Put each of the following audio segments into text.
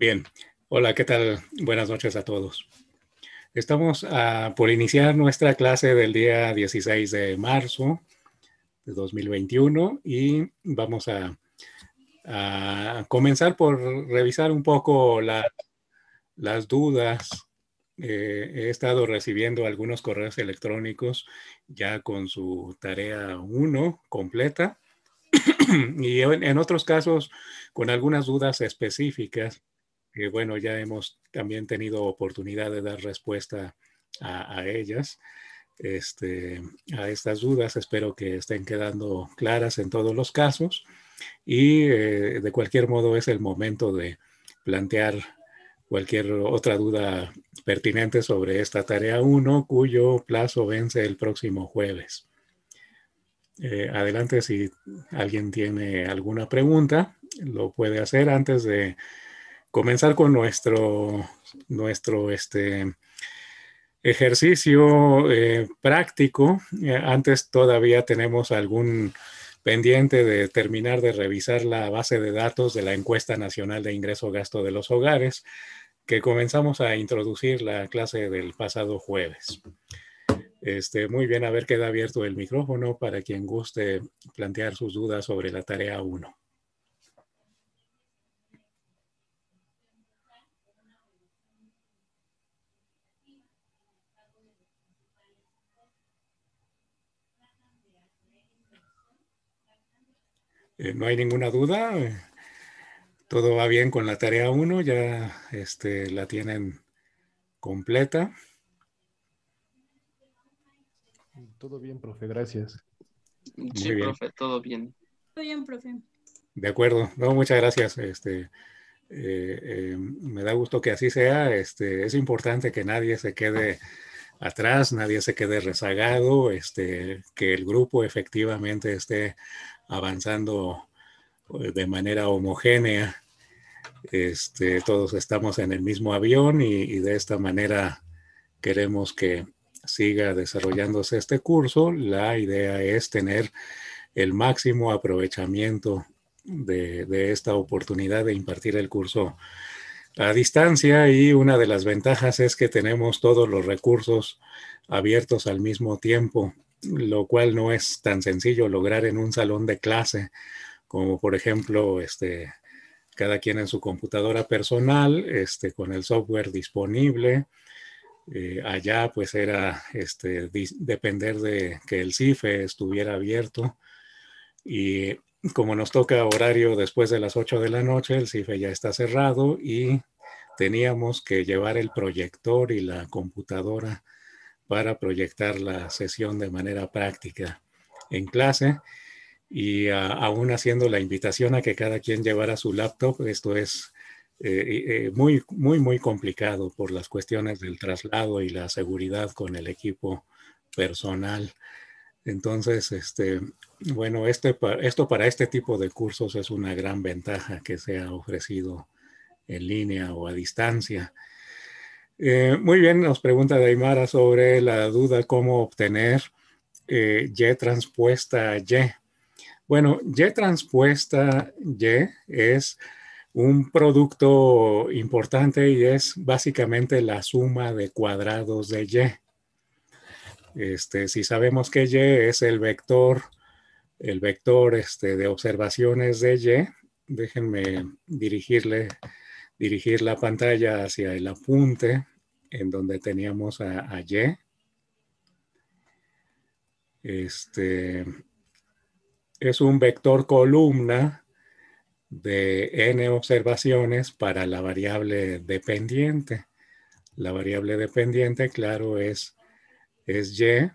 Bien, hola, ¿qué tal? Buenas noches a todos. Estamos ah, por iniciar nuestra clase del día 16 de marzo de 2021 y vamos a, comenzar por revisar un poco las dudas. he estado recibiendo algunos correos electrónicos ya con su tarea 1 completa y en otros casos con algunas dudas específicas bueno, ya hemos también tenido oportunidad de dar respuesta a, ellas, este, a estas dudas. Espero que estén quedando claras en todos los casos y eh, de cualquier modo es el momento de plantear cualquier otra duda pertinente sobre esta tarea 1, cuyo plazo vence el próximo jueves. Eh, adelante, si alguien tiene alguna pregunta, lo puede hacer antes de comenzar con nuestro, nuestro este, ejercicio eh, práctico. Eh, antes todavía tenemos algún pendiente de terminar de revisar la base de datos de la encuesta nacional de ingreso-gasto de los hogares que comenzamos a introducir la clase del pasado jueves. Este, muy bien, a ver, queda abierto el micrófono para quien guste plantear sus dudas sobre la tarea 1. Eh, no hay ninguna duda. todo va bien con la tarea 1, ya este, la tienen completa. Todo bien, profe, gracias. Muy sí, bien. profe, todo bien. Todo bien, profe. De acuerdo, muchas gracias. Este, eh, eh, me da gusto que así sea. Este, es importante que nadie se quede atrás, nadie se quede rezagado, este, que el grupo efectivamente esté avanzando eh, de manera homogénea. Este, todos estamos en el mismo avión y, de esta manera queremos que siga desarrollándose este curso. La idea es tener el máximo aprovechamiento de, esta oportunidad de impartir el curso a distancia y una de las ventajas es que tenemos todos los recursos abiertos al mismo tiempo lo cual no es tan sencillo lograr en un salón de clase, como por ejemplo, este, cada quien en su computadora personal, este, con el software disponible. Eh, allá pues era este, depender de que el CIFE estuviera abierto y como nos toca horario después de las 8 de la noche, el CIFE ya está cerrado y teníamos que llevar el proyector y la computadora para proyectar la sesión de manera práctica en clase y ah, aún haciendo la invitación a que cada quien llevara su laptop, esto es eh, eh, muy, muy, muy complicado por las cuestiones del traslado y la seguridad con el equipo personal. Entonces, este, bueno, este esto para este tipo de cursos es una gran ventaja que sea ofrecido en línea o a distancia. Eh, muy bien, nos pregunta Daimara sobre la duda cómo obtener eh, Y transpuesta Y. Bueno, Y transpuesta Y es un producto importante y es básicamente la suma de cuadrados de Y. Este, si sabemos que Y es el vector, el vector este, de observaciones de Y, déjenme dirigirle, dirigir la pantalla hacia el apunte en donde teníamos a, Y. Este es un vector columna de n observaciones para la variable dependiente. La variable dependiente, claro, es, es y.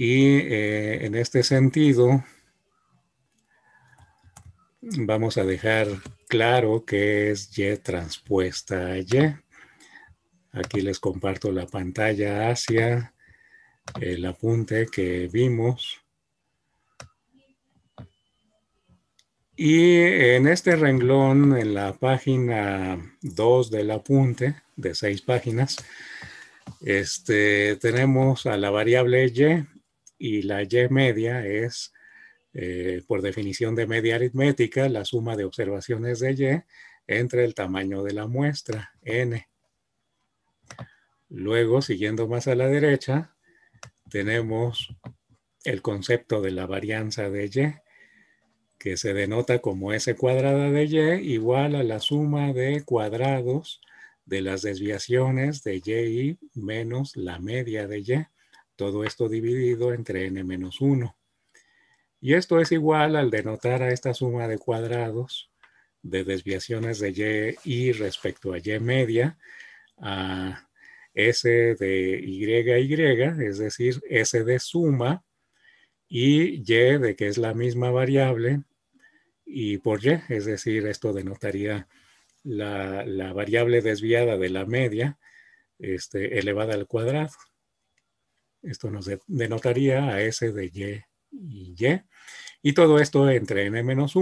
Y eh, en este sentido, vamos a dejar claro que es Y transpuesta a Y. Aquí les comparto la pantalla hacia el apunte que vimos. Y en este renglón, en la página 2 del apunte, de seis páginas, este, tenemos a la variable Y y la Y media es eh, por definición de media aritmética, la suma de observaciones de Y entre el tamaño de la muestra, N. Luego, siguiendo más a la derecha, tenemos el concepto de la varianza de Y, que se denota como S cuadrada de Y igual a la suma de cuadrados de las desviaciones de Y menos la media de Y, todo esto dividido entre N menos 1. Y esto es igual al denotar a esta suma de cuadrados de desviaciones de y respecto a y media a s de y y, es decir, s de suma y y de que es la misma variable y por y, es decir, esto denotaría la, la variable desviada de la media este, elevada al cuadrado. Esto nos denotaría a s de y y Y. todo esto entre n-1. menos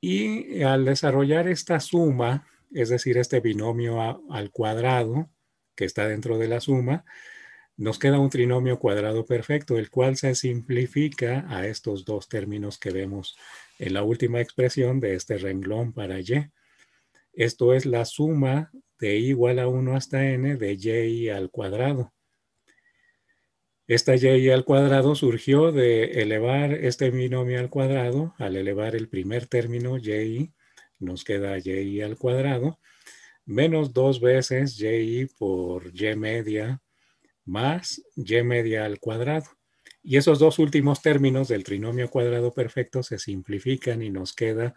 Y al desarrollar esta suma, es decir, este binomio al cuadrado que está dentro de la suma, nos queda un trinomio cuadrado perfecto, el cual se simplifica a estos dos términos que vemos en la última expresión de este renglón para y. Esto es la suma de igual a 1 hasta n de y al cuadrado. Esta y al cuadrado surgió de elevar este binomio al cuadrado. Al elevar el primer término, y, nos queda y al cuadrado, menos dos veces y por y media más y media al cuadrado. Y esos dos últimos términos del trinomio cuadrado perfecto se simplifican y nos queda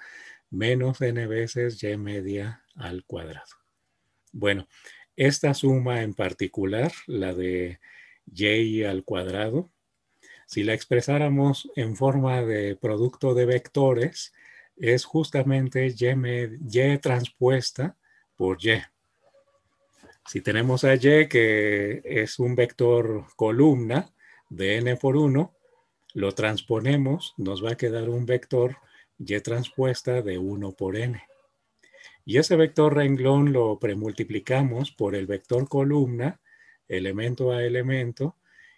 menos n veces y media al cuadrado. Bueno, esta suma en particular, la de y al cuadrado, si la expresáramos en forma de producto de vectores, es justamente y, y transpuesta por y. Si tenemos a y que es un vector columna de n por 1, lo transponemos, nos va a quedar un vector y transpuesta de 1 por n. Y ese vector renglón lo premultiplicamos por el vector columna elemento a elemento,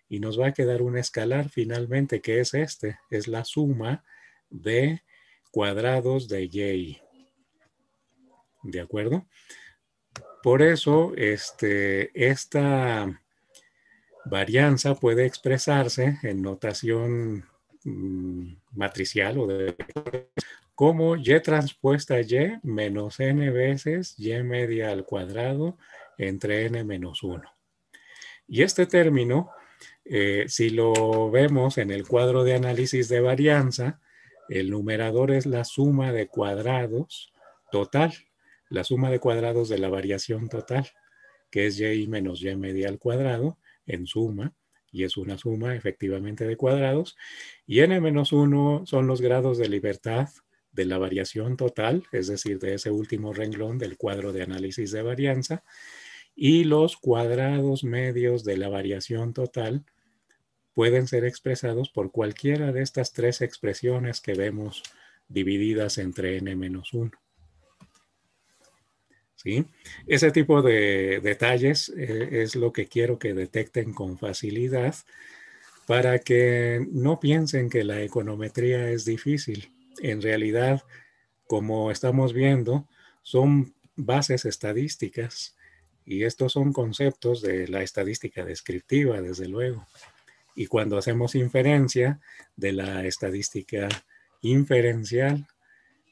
y nos va a quedar un escalar finalmente que es este, es la suma de cuadrados de y. ¿De acuerdo? Por eso, este, esta varianza puede expresarse en notación mm, matricial o de como y transpuesta y menos n veces y media al cuadrado entre n menos 1. Y este término, eh, si lo vemos en el cuadro de análisis de varianza, el numerador es la suma de cuadrados total, la suma de cuadrados de la variación total, que es y menos y media al cuadrado en suma, y es una suma efectivamente de cuadrados, y n menos 1 son los grados de libertad de la variación total, es decir, de ese último renglón del cuadro de análisis de varianza, y los cuadrados medios de la variación total pueden ser expresados por cualquiera de estas tres expresiones que vemos divididas entre n-1. ¿Sí? Ese tipo de detalles eh, es lo que quiero que detecten con facilidad para que no piensen que la econometría es difícil. En realidad, como estamos viendo, son bases estadísticas y estos son conceptos de la estadística descriptiva, desde luego. Y cuando hacemos inferencia de la estadística inferencial,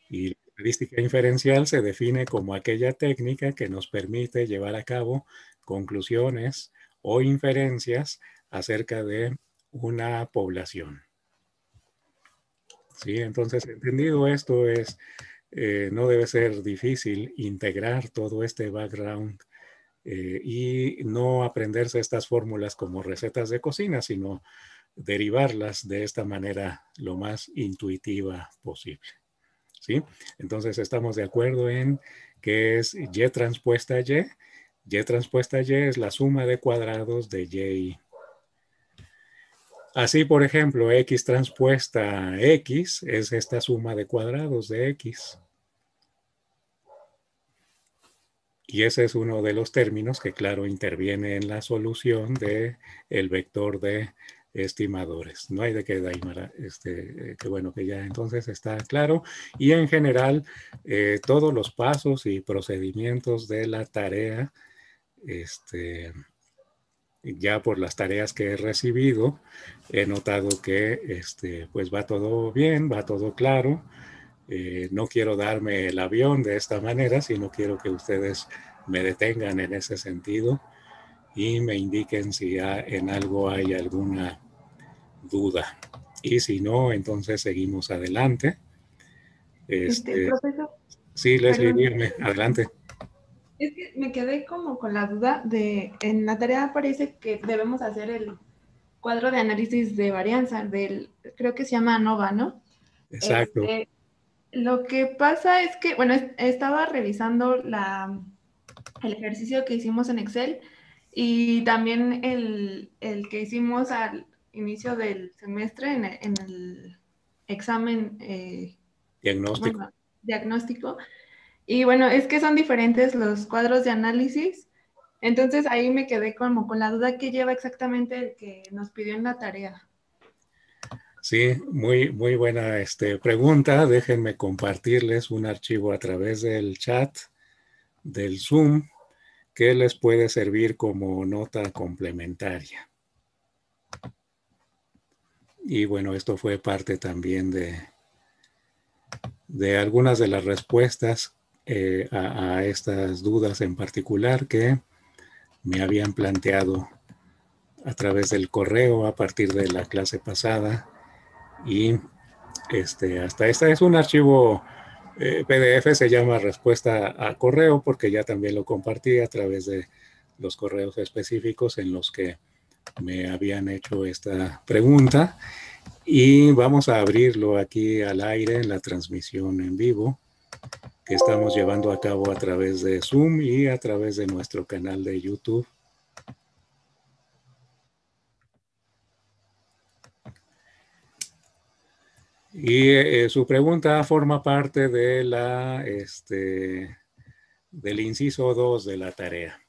y la estadística inferencial se define como aquella técnica que nos permite llevar a cabo conclusiones o inferencias acerca de una población. Sí, entonces, entendido esto, es, eh, no debe ser difícil integrar todo este background eh, y no aprenderse estas fórmulas como recetas de cocina, sino derivarlas de esta manera lo más intuitiva posible. ¿Sí? Entonces estamos de acuerdo en que es Y transpuesta Y. Y transpuesta Y es la suma de cuadrados de Y. Así, por ejemplo, X transpuesta X es esta suma de cuadrados de X. Y ese es uno de los términos que, claro, interviene en la solución del el vector de estimadores. No hay de qué, Daimara. Este, eh, que bueno, que ya entonces está claro. Y en general, eh, todos los pasos y procedimientos de la tarea, este, ya por las tareas que he recibido, he notado que este, pues va todo bien, va todo claro. Eh, no quiero darme el avión de esta manera, sino quiero que ustedes me detengan en ese sentido y me indiquen si en algo hay alguna duda. Y si no, entonces seguimos adelante. Este, este profesor, sí, Leslie, dime. adelante. Es que me quedé como con la duda de, en la tarea parece que debemos hacer el cuadro de análisis de varianza del, creo que se llama ANOVA, ¿no? Exacto. Este, lo que pasa es que, bueno, estaba revisando la, el ejercicio que hicimos en Excel y también el, que hicimos al inicio del semestre en el, examen eh, diagnóstico. diagnóstico. Y bueno, es que son diferentes los cuadros de análisis. Entonces ahí me quedé como con la duda que lleva exactamente el que nos pidió en la tarea. Sí, muy, muy buena este, pregunta. Déjenme compartirles un archivo a través del chat del Zoom que les puede servir como nota complementaria. Y bueno, esto fue parte también de, de algunas de las respuestas eh, a estas dudas en particular que me habían planteado a través del correo a partir de la clase pasada y este, hasta esta es un archivo eh, PDF, se llama respuesta a correo, porque ya también lo compartí a través de los correos específicos en los que me habían hecho esta pregunta. Y vamos a abrirlo aquí al aire en la transmisión en vivo que estamos llevando a cabo a través de Zoom y a través de nuestro canal de YouTube Y eh, su pregunta forma parte de este, del inciso 2 de la tarea.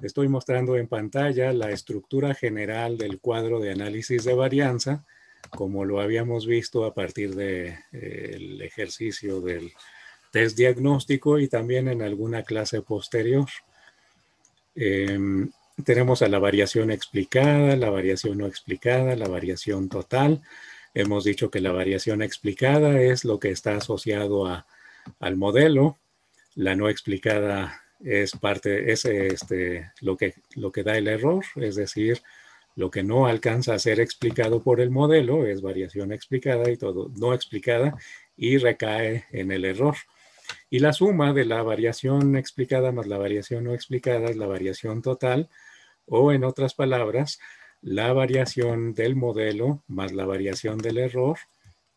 Estoy mostrando en pantalla la estructura general del cuadro de análisis de varianza, como lo habíamos visto a partir del de, eh, ejercicio del test diagnóstico y también en alguna clase posterior. Em, tenemos a la variación explicada, la variación no explicada, la variación total, Hemos dicho que la variación explicada es lo que está asociado al modelo. La no explicada es parte, es este, lo, que, lo que da el error, es decir, lo que no alcanza a ser explicado por el modelo es variación explicada y todo no explicada y recae en el error. Y la suma de la variación explicada más la variación no explicada es la variación total, o en otras palabras, la variación del modelo más la variación del error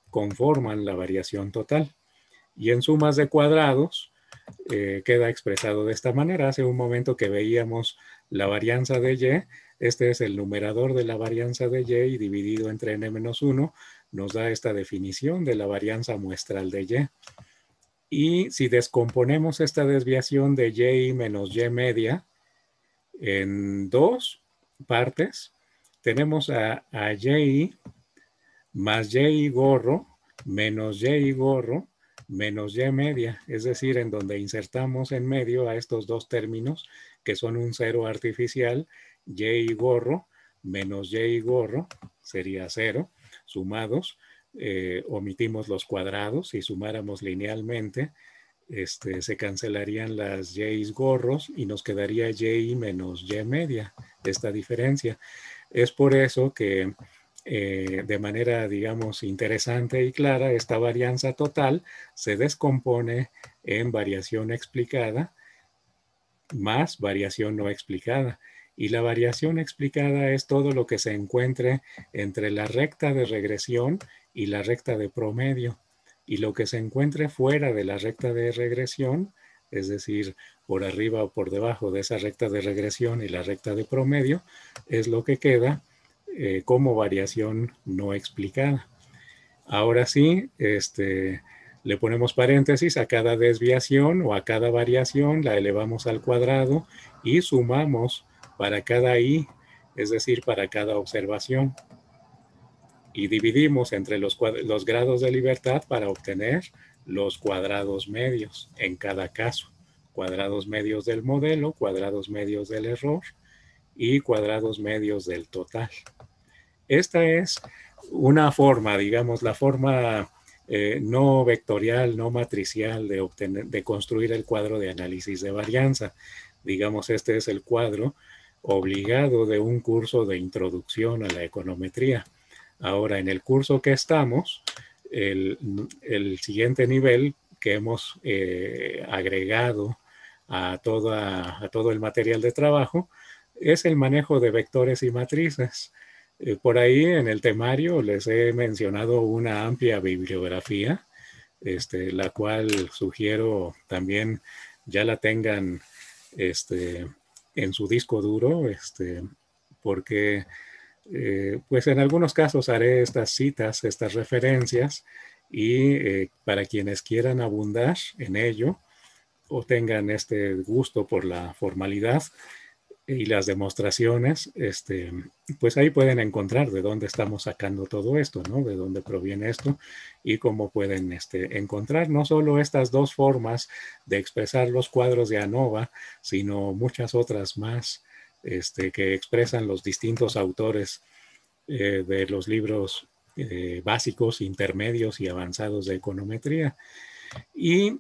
conforman la variación total. Y en sumas de cuadrados eh, queda expresado de esta manera. Hace un momento que veíamos la varianza de y, este es el numerador de la varianza de y, y dividido entre n-1 nos da esta definición de la varianza muestral de y. Y si descomponemos esta desviación de y menos y media en dos partes, tenemos a, a más Y gorro menos Y gorro menos Y media, es decir, en donde insertamos en medio a estos dos términos que son un cero artificial, Y gorro menos Y gorro sería cero, sumados, eh, omitimos los cuadrados, y sumáramos linealmente, este, se cancelarían las Y gorros y nos quedaría Y menos Y media, esta diferencia. Es por eso que eh, de manera, digamos, interesante y clara, esta varianza total se descompone en variación explicada más variación no explicada. Y la variación explicada es todo lo que se encuentre entre la recta de regresión y la recta de promedio. Y lo que se encuentre fuera de la recta de regresión, es decir, por arriba o por debajo de esa recta de regresión y la recta de promedio, es lo que queda eh, como variación no explicada. Ahora sí, este, le ponemos paréntesis a cada desviación o a cada variación, la elevamos al cuadrado y sumamos para cada i, es decir, para cada observación. Y dividimos entre los, los grados de libertad para obtener los cuadrados medios en cada caso cuadrados medios del modelo, cuadrados medios del error y cuadrados medios del total. Esta es una forma, digamos, la forma eh, no vectorial, no matricial de, obtener, de construir el cuadro de análisis de varianza. Digamos, este es el cuadro obligado de un curso de introducción a la econometría. Ahora, en el curso que estamos, el, siguiente nivel que hemos eh, agregado a, todo el material de trabajo, es el manejo de vectores y matrices. Eh, por ahí en el temario les he mencionado una amplia bibliografía, este, la cual sugiero también ya la tengan este, en su disco duro, este, porque eh, pues en algunos casos haré estas citas, estas referencias, y eh, para quienes quieran abundar en ello, o tengan este gusto por la formalidad y las demostraciones, este, pues ahí pueden encontrar de dónde estamos sacando todo esto, ¿no? De dónde proviene esto y cómo pueden este, encontrar no solo estas dos formas de expresar los cuadros de ANOVA, sino muchas otras más este, que expresan los distintos autores eh, de los libros eh, básicos, intermedios y avanzados de econometría. Y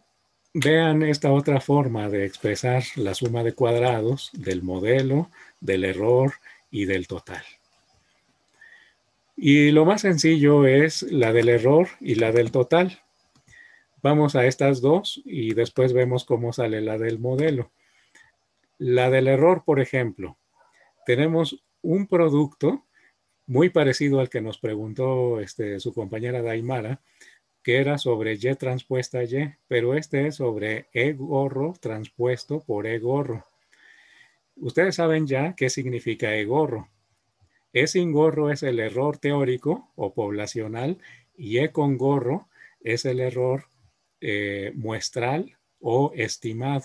vean esta otra forma de expresar la suma de cuadrados del modelo, del error y del total. Y lo más sencillo es la del error y la del total. Vamos a estas dos y después vemos cómo sale la del modelo. La del error, por ejemplo, tenemos un producto muy parecido al que nos preguntó este, su compañera Daimara, que era sobre Y transpuesta Y, pero este es sobre E gorro transpuesto por E gorro. Ustedes saben ya qué significa E gorro. E sin gorro es el error teórico o poblacional y E con gorro es el error eh, muestral o estimado.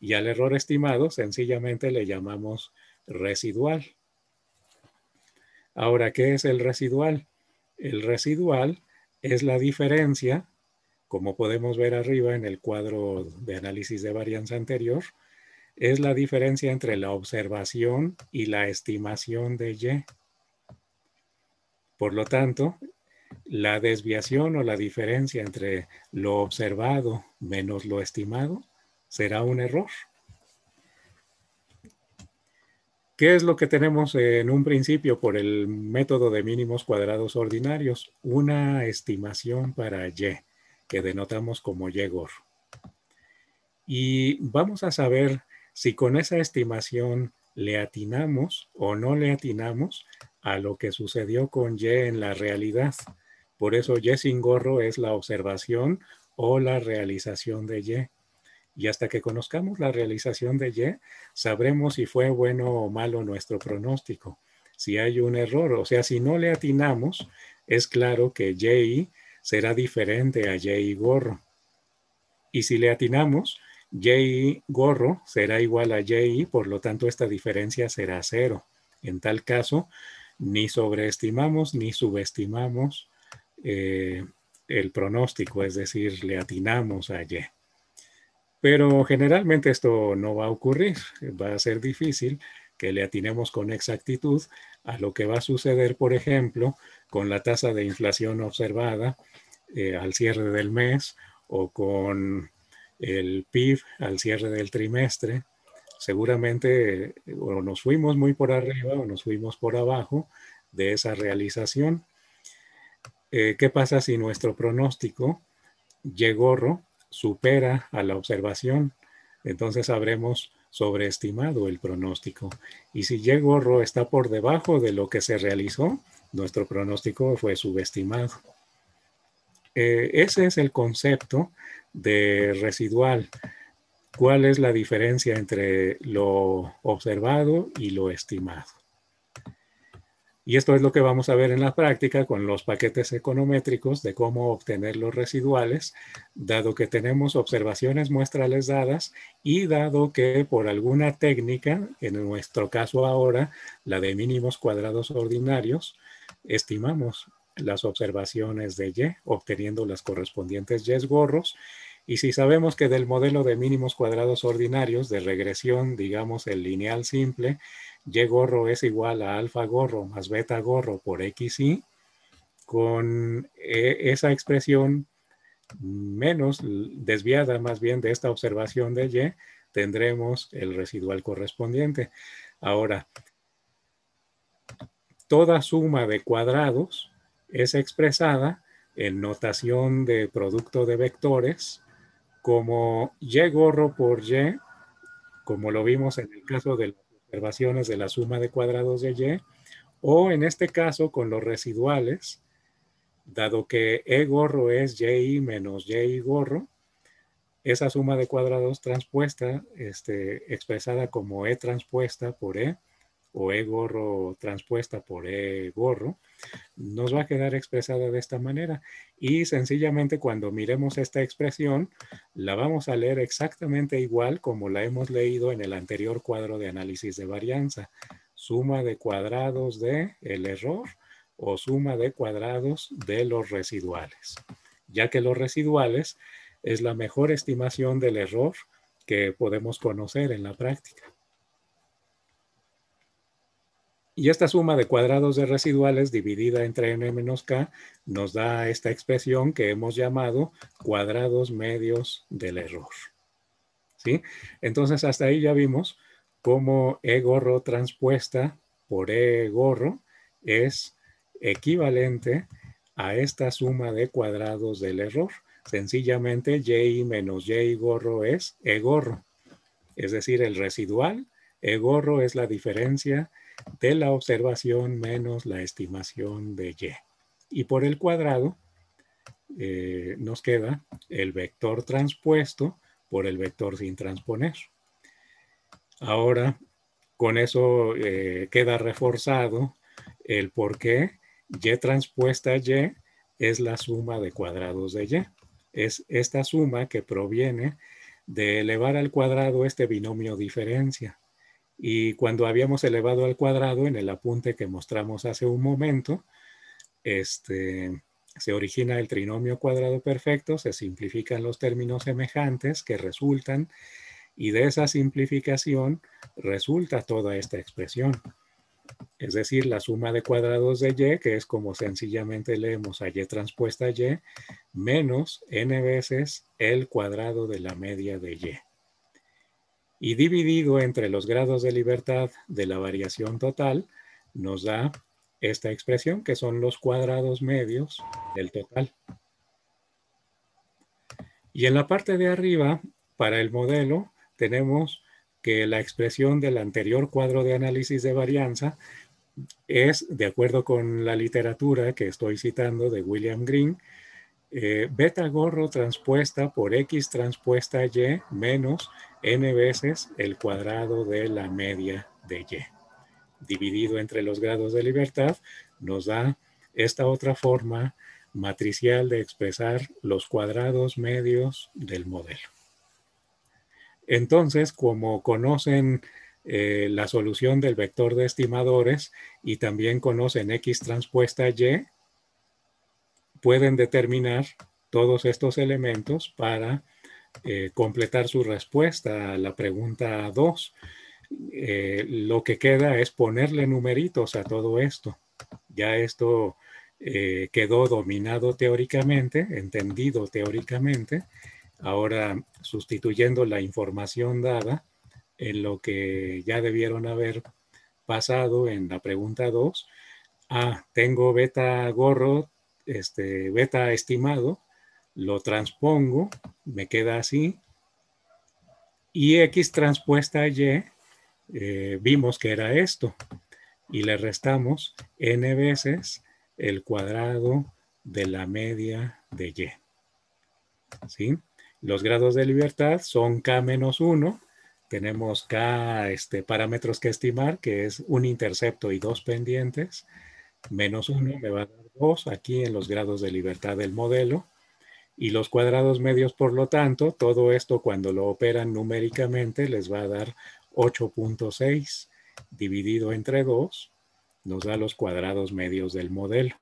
Y al error estimado sencillamente le llamamos residual. Ahora, ¿qué es el residual? El residual es la diferencia, como podemos ver arriba en el cuadro de análisis de varianza anterior, es la diferencia entre la observación y la estimación de Y. Por lo tanto, la desviación o la diferencia entre lo observado menos lo estimado será un error. ¿Qué es lo que tenemos en un principio por el método de mínimos cuadrados ordinarios? Una estimación para y, que denotamos como y gorro. Y vamos a saber si con esa estimación le atinamos o no le atinamos a lo que sucedió con y en la realidad. Por eso y sin gorro es la observación o la realización de y. Y hasta que conozcamos la realización de Y, sabremos si fue bueno o malo nuestro pronóstico, si hay un error. O sea, si no le atinamos, es claro que Y será diferente a Y gorro. Y si le atinamos, Y gorro será igual a Y, por lo tanto esta diferencia será cero. En tal caso, ni sobreestimamos ni subestimamos eh, el pronóstico, es decir, le atinamos a Y. Pero generalmente esto no va a ocurrir, va a ser difícil que le atinemos con exactitud a lo que va a suceder, por ejemplo, con la tasa de inflación observada eh, al cierre del mes o con el PIB al cierre del trimestre. Seguramente o nos fuimos muy por arriba o nos fuimos por abajo de esa realización. Eh, ¿Qué pasa si nuestro pronóstico llegó supera a la observación, entonces habremos sobreestimado el pronóstico. Y si Yegorro está por debajo de lo que se realizó, nuestro pronóstico fue subestimado. Eh, ese es el concepto de residual. ¿Cuál es la diferencia entre lo observado y lo estimado? Y esto es lo que vamos a ver en la práctica con los paquetes econométricos de cómo obtener los residuales, dado que tenemos observaciones muestrales dadas y dado que por alguna técnica, en nuestro caso ahora, la de mínimos cuadrados ordinarios, estimamos las observaciones de Y, obteniendo las correspondientes Y gorros. Y si sabemos que del modelo de mínimos cuadrados ordinarios de regresión, digamos el lineal simple, y gorro es igual a alfa gorro más beta gorro por XY, con e, esa expresión menos desviada más bien de esta observación de Y, tendremos el residual correspondiente. Ahora, toda suma de cuadrados es expresada en notación de producto de vectores como Y gorro por Y, como lo vimos en el caso del observaciones de la suma de cuadrados de y, o en este caso con los residuales, dado que e gorro es y menos y gorro, esa suma de cuadrados transpuesta, este, expresada como e transpuesta por e, o E gorro transpuesta por E gorro, nos va a quedar expresada de esta manera. Y sencillamente cuando miremos esta expresión, la vamos a leer exactamente igual como la hemos leído en el anterior cuadro de análisis de varianza. Suma de cuadrados de el error o suma de cuadrados de los residuales, ya que los residuales es la mejor estimación del error que podemos conocer en la práctica. Y esta suma de cuadrados de residuales dividida entre n menos k nos da esta expresión que hemos llamado cuadrados medios del error. ¿Sí? Entonces hasta ahí ya vimos cómo E gorro transpuesta por E gorro es equivalente a esta suma de cuadrados del error. Sencillamente y menos y gorro es E gorro. Es decir, el residual E gorro es la diferencia de la observación menos la estimación de y. Y por el cuadrado eh, nos queda el vector transpuesto por el vector sin transponer. Ahora, con eso eh, queda reforzado el por qué y transpuesta y es la suma de cuadrados de y. Es esta suma que proviene de elevar al cuadrado este binomio diferencia. Y cuando habíamos elevado al cuadrado, en el apunte que mostramos hace un momento, este, se origina el trinomio cuadrado perfecto, se simplifican los términos semejantes que resultan, y de esa simplificación resulta toda esta expresión. Es decir, la suma de cuadrados de y, que es como sencillamente leemos a y transpuesta y, menos n veces el cuadrado de la media de y y dividido entre los grados de libertad de la variación total nos da esta expresión que son los cuadrados medios del total. Y en la parte de arriba, para el modelo, tenemos que la expresión del anterior cuadro de análisis de varianza es, de acuerdo con la literatura que estoy citando de William Green, eh, beta gorro transpuesta por X transpuesta Y menos n veces el cuadrado de la media de y. Dividido entre los grados de libertad, nos da esta otra forma matricial de expresar los cuadrados medios del modelo. Entonces, como conocen eh, la solución del vector de estimadores y también conocen X transpuesta Y, pueden determinar todos estos elementos para eh, completar su respuesta a la pregunta 2, eh, lo que queda es ponerle numeritos a todo esto. Ya esto eh, quedó dominado teóricamente, entendido teóricamente. Ahora, sustituyendo la información dada en lo que ya debieron haber pasado en la pregunta 2, ah, tengo beta gorro, este, beta estimado, lo transpongo, me queda así, y X transpuesta a Y, eh, vimos que era esto, y le restamos n veces el cuadrado de la media de Y. ¿Sí? Los grados de libertad son k menos 1, tenemos k este, parámetros que estimar, que es un intercepto y dos pendientes, menos 1 me va a dar 2 aquí en los grados de libertad del modelo, y los cuadrados medios, por lo tanto, todo esto cuando lo operan numéricamente les va a dar 8.6 dividido entre 2, nos da los cuadrados medios del modelo.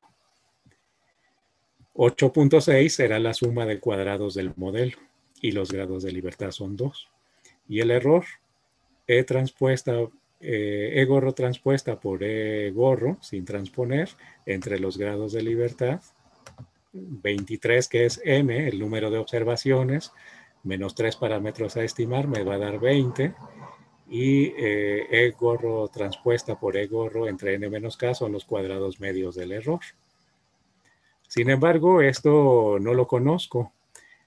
8.6 será la suma de cuadrados del modelo y los grados de libertad son 2. Y el error, E transpuesta, eh, E gorro transpuesta por E gorro sin transponer entre los grados de libertad 23, que es m, el número de observaciones, menos 3 parámetros a estimar, me va a dar 20. Y eh, E gorro transpuesta por E gorro entre n menos k son los cuadrados medios del error. Sin embargo, esto no lo conozco.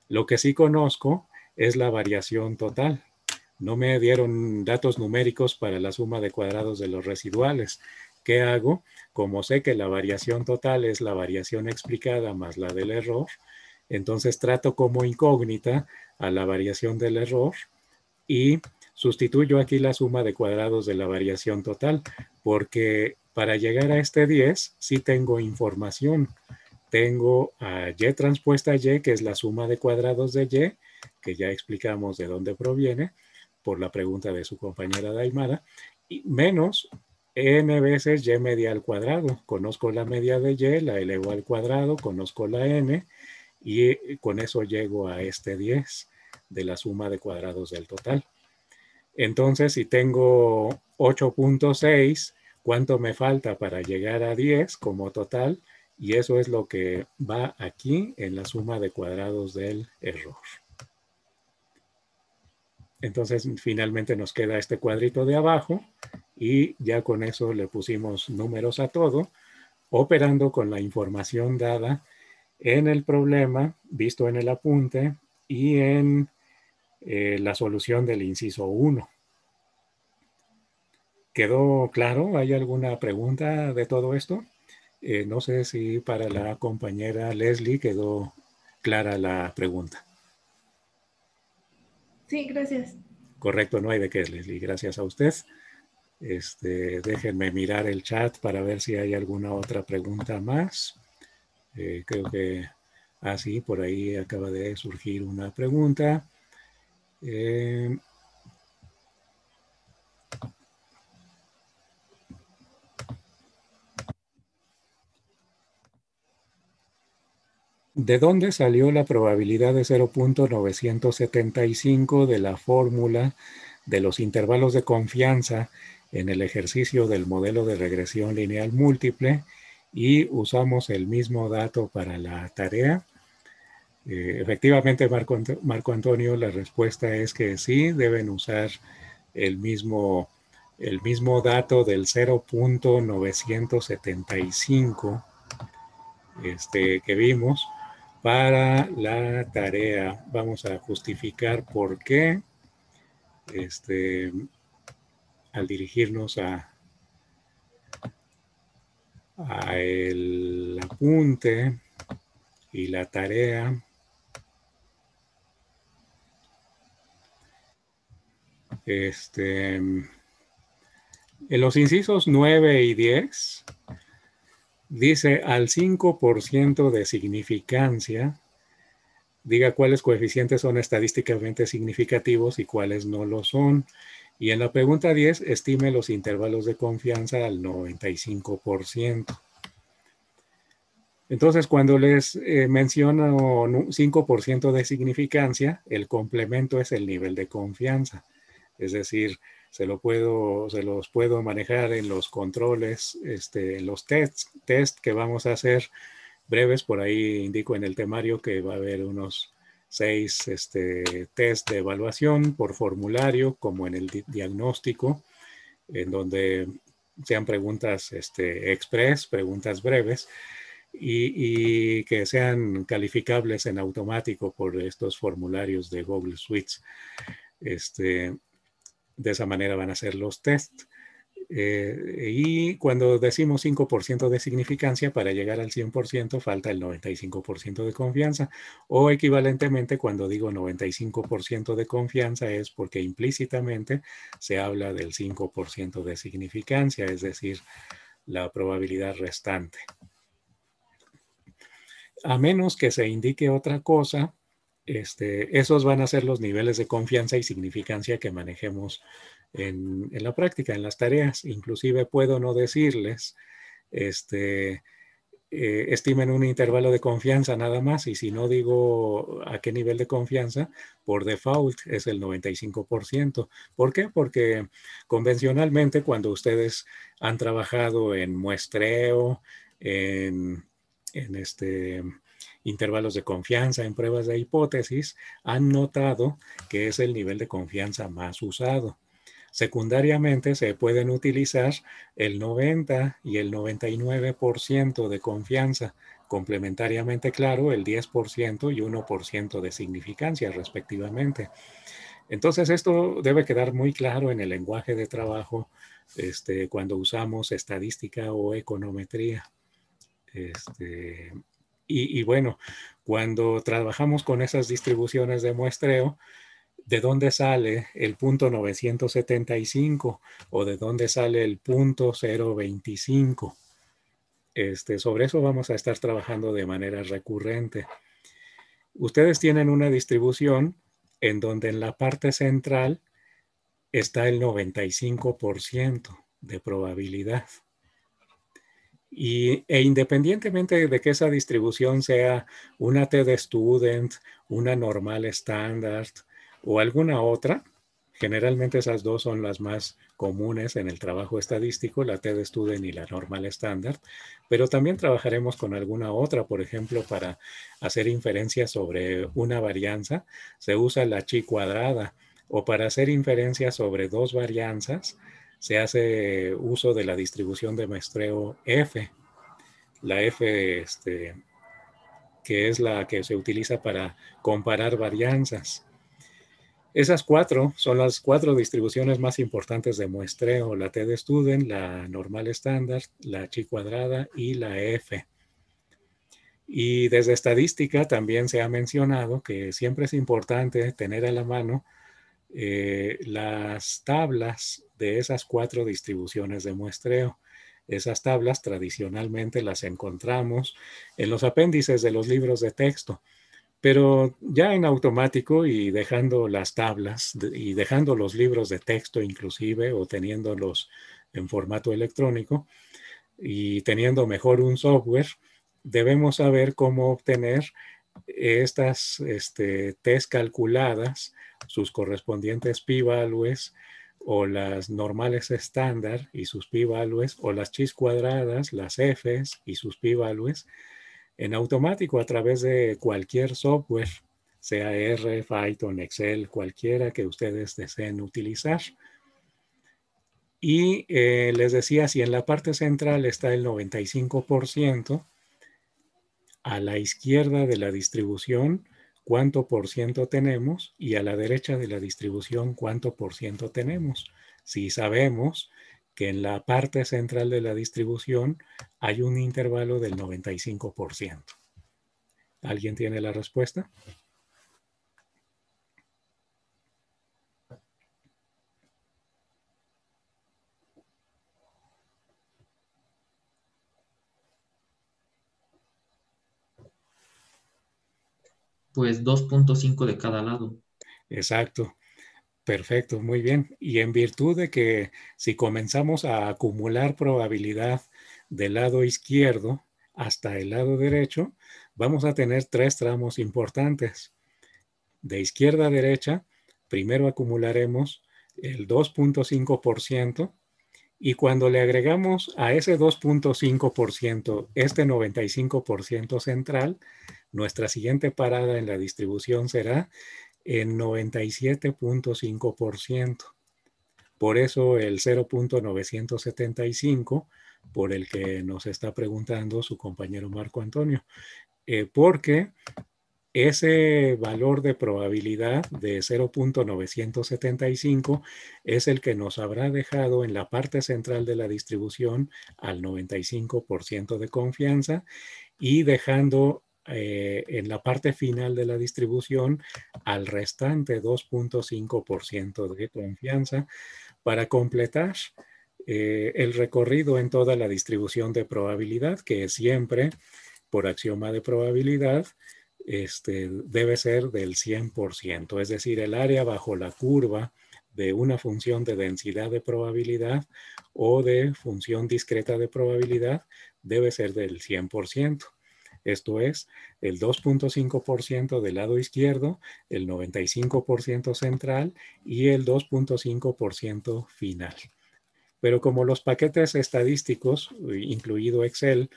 Lo que sí conozco es la variación total. No me dieron datos numéricos para la suma de cuadrados de los residuales. ¿Qué hago? como sé que la variación total es la variación explicada más la del error, entonces trato como incógnita a la variación del error y sustituyo aquí la suma de cuadrados de la variación total, porque para llegar a este 10 sí tengo información. Tengo a y transpuesta y, que es la suma de cuadrados de y, que ya explicamos de dónde proviene por la pregunta de su compañera Daimara, y menos n veces y media al cuadrado. Conozco la media de y, la elevo al cuadrado, conozco la n y eh, con eso llego a este 10 de la suma de cuadrados del total. Entonces, si tengo 8.6, ¿cuánto me falta para llegar a 10 como total? Y eso es lo que va aquí en la suma de cuadrados del error. Entonces finalmente nos queda este cuadrito de abajo y ya con eso le pusimos números a todo, operando con la información dada en el problema, visto en el apunte y en eh, la solución del inciso 1. ¿Quedó claro? ¿Hay alguna pregunta de todo esto? Eh, no sé si para la compañera Leslie quedó clara la pregunta. Sí, gracias. Correcto, no hay de qué, Leslie. Gracias a usted. Este, déjenme mirar el chat para ver si hay alguna otra pregunta más. Eh, creo que así ah, por ahí acaba de surgir una pregunta. Eh, ¿De dónde salió la probabilidad de 0.975 de la fórmula de los intervalos de confianza en el ejercicio del modelo de regresión lineal múltiple y usamos el mismo dato para la tarea? Eh, efectivamente, Marco, Antonio, la respuesta es que sí, deben usar el mismo, el mismo dato del 0.975 este, que vimos para la tarea. Vamos a justificar por qué este, al dirigirnos a, el apunte y la tarea. Este, en los incisos 9 y 10 Dice al 5% de significancia, diga cuáles coeficientes son estadísticamente significativos y cuáles no lo son. Y en la pregunta 10, estime los intervalos de confianza al 95%. Entonces, cuando les eh, menciono 5% de significancia, el complemento es el nivel de confianza. Es decir, se, lo puedo, se los puedo manejar en los controles, este, en los tests test que vamos a hacer breves. Por ahí indico en el temario que va a haber unos seis este, test de evaluación por formulario, como en el diagnóstico, en donde sean preguntas este, express, preguntas breves. Y, que sean calificables en automático por estos formularios de Google Suites. Este, de esa manera van a ser los test eh, y cuando decimos 5% de significancia, para llegar al 100% falta el 95% de confianza. O equivalentemente, cuando digo 95% de confianza es porque implícitamente se habla del 5% de significancia, es decir, la probabilidad restante. A menos que se indique otra cosa, este, esos van a ser los niveles de confianza y significancia que manejemos en, la práctica, en las tareas. Inclusive puedo no decirles, este, eh, estimen un intervalo de confianza nada más y si no digo a qué nivel de confianza, por default es el 95%. ¿Por qué? Porque convencionalmente cuando ustedes han trabajado en muestreo, en este intervalos de confianza en pruebas de hipótesis, han notado que es el nivel de confianza más usado. Secundariamente se pueden utilizar el 90 y el 99% de confianza, complementariamente claro el 10% y 1% de significancia respectivamente. Entonces esto debe quedar muy claro en el lenguaje de trabajo este, cuando usamos estadística o econometría. Este, y, bueno, cuando trabajamos con esas distribuciones de muestreo, ¿de dónde sale el punto 975 o de dónde sale el punto 025? Este, sobre eso vamos a estar trabajando de manera recurrente. Ustedes tienen una distribución en donde en la parte central está el 95% de probabilidad. Y, e independientemente de que esa distribución sea una t de Student, una normal estándar o alguna otra, generalmente esas dos son las más comunes en el trabajo estadístico, la t de Student y la normal estándar, pero también trabajaremos con alguna otra, por ejemplo, para hacer inferencias sobre una varianza, se usa la chi cuadrada, o para hacer inferencias sobre dos varianzas, se hace uso de la distribución de muestreo F. La F, este, que es la que se utiliza para comparar varianzas. Esas cuatro son las cuatro distribuciones más importantes de muestreo, la T de Student, la normal estándar, la chi cuadrada y la F. Y desde estadística también se ha mencionado que siempre es importante tener a la mano eh, las tablas de esas cuatro distribuciones de muestreo. Esas tablas tradicionalmente las encontramos en los apéndices de los libros de texto, pero ya en automático y dejando las tablas y dejando los libros de texto inclusive o teniéndolos en formato electrónico y teniendo mejor un software, debemos saber cómo obtener estas este, test calculadas, sus correspondientes p-values o las normales estándar y sus p-values o las chis cuadradas, las f's y sus p-values, en automático a través de cualquier software, sea R, Python, Excel, cualquiera que ustedes deseen utilizar. Y eh, les decía, si en la parte central está el 95%, a la izquierda de la distribución cuánto por ciento tenemos y a la derecha de la distribución cuánto por ciento tenemos. Si sabemos que en la parte central de la distribución hay un intervalo del 95%. ¿Alguien tiene la respuesta? pues 2.5 de cada lado. Exacto. Perfecto, muy bien. Y en virtud de que si comenzamos a acumular probabilidad del lado izquierdo hasta el lado derecho, vamos a tener tres tramos importantes. De izquierda a derecha, primero acumularemos el 2.5% y cuando le agregamos a ese 2.5% este 95% central, nuestra siguiente parada en la distribución será en 97.5%. Por eso el 0.975 por el que nos está preguntando su compañero Marco Antonio. Eh, porque ese valor de probabilidad de 0.975 es el que nos habrá dejado en la parte central de la distribución al 95% de confianza y dejando eh, en la parte final de la distribución al restante 2.5% de confianza para completar eh, el recorrido en toda la distribución de probabilidad, que es siempre por axioma de probabilidad este, debe ser del 100%, es decir, el área bajo la curva de una función de densidad de probabilidad o de función discreta de probabilidad debe ser del 100%. Esto es el 2.5% del lado izquierdo, el 95% central y el 2.5% final. Pero como los paquetes estadísticos, incluido Excel,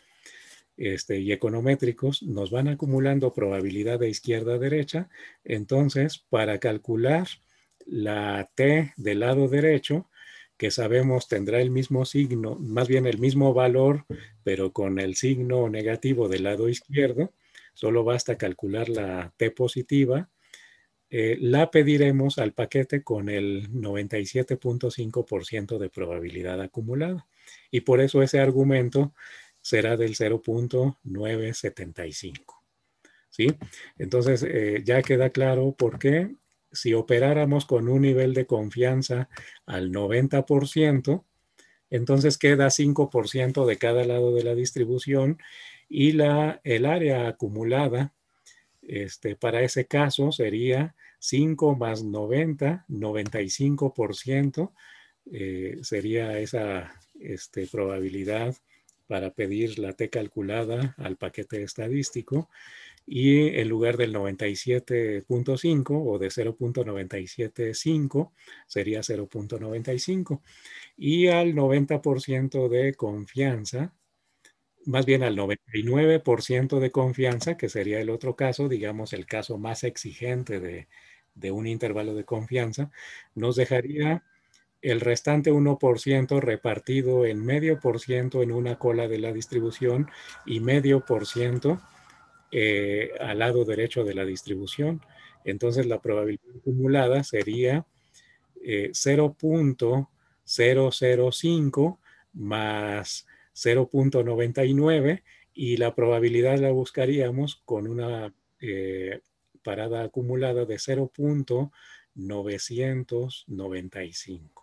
este, y econométricos nos van acumulando probabilidad de izquierda a derecha. Entonces, para calcular la T del lado derecho, que sabemos tendrá el mismo signo, más bien el mismo valor, pero con el signo negativo del lado izquierdo, solo basta calcular la T positiva, eh, la pediremos al paquete con el 97.5% de probabilidad acumulada. Y por eso ese argumento será del 0.975. ¿Sí? Entonces, eh, ya queda claro por qué si operáramos con un nivel de confianza al 90%, entonces queda 5% de cada lado de la distribución y la, el área acumulada este, para ese caso sería 5 más 90, 95% eh, sería esa este, probabilidad para pedir la T calculada al paquete estadístico y en lugar del 97.5 o de 0.975 sería 0.95 y al 90% de confianza, más bien al 99% de confianza, que sería el otro caso, digamos el caso más exigente de, de un intervalo de confianza, nos dejaría el restante 1% repartido en medio por ciento en una cola de la distribución y medio por ciento eh, al lado derecho de la distribución. Entonces la probabilidad acumulada sería 0.005 eh, más 0.99 y la probabilidad la buscaríamos con una eh, parada acumulada de 0.995.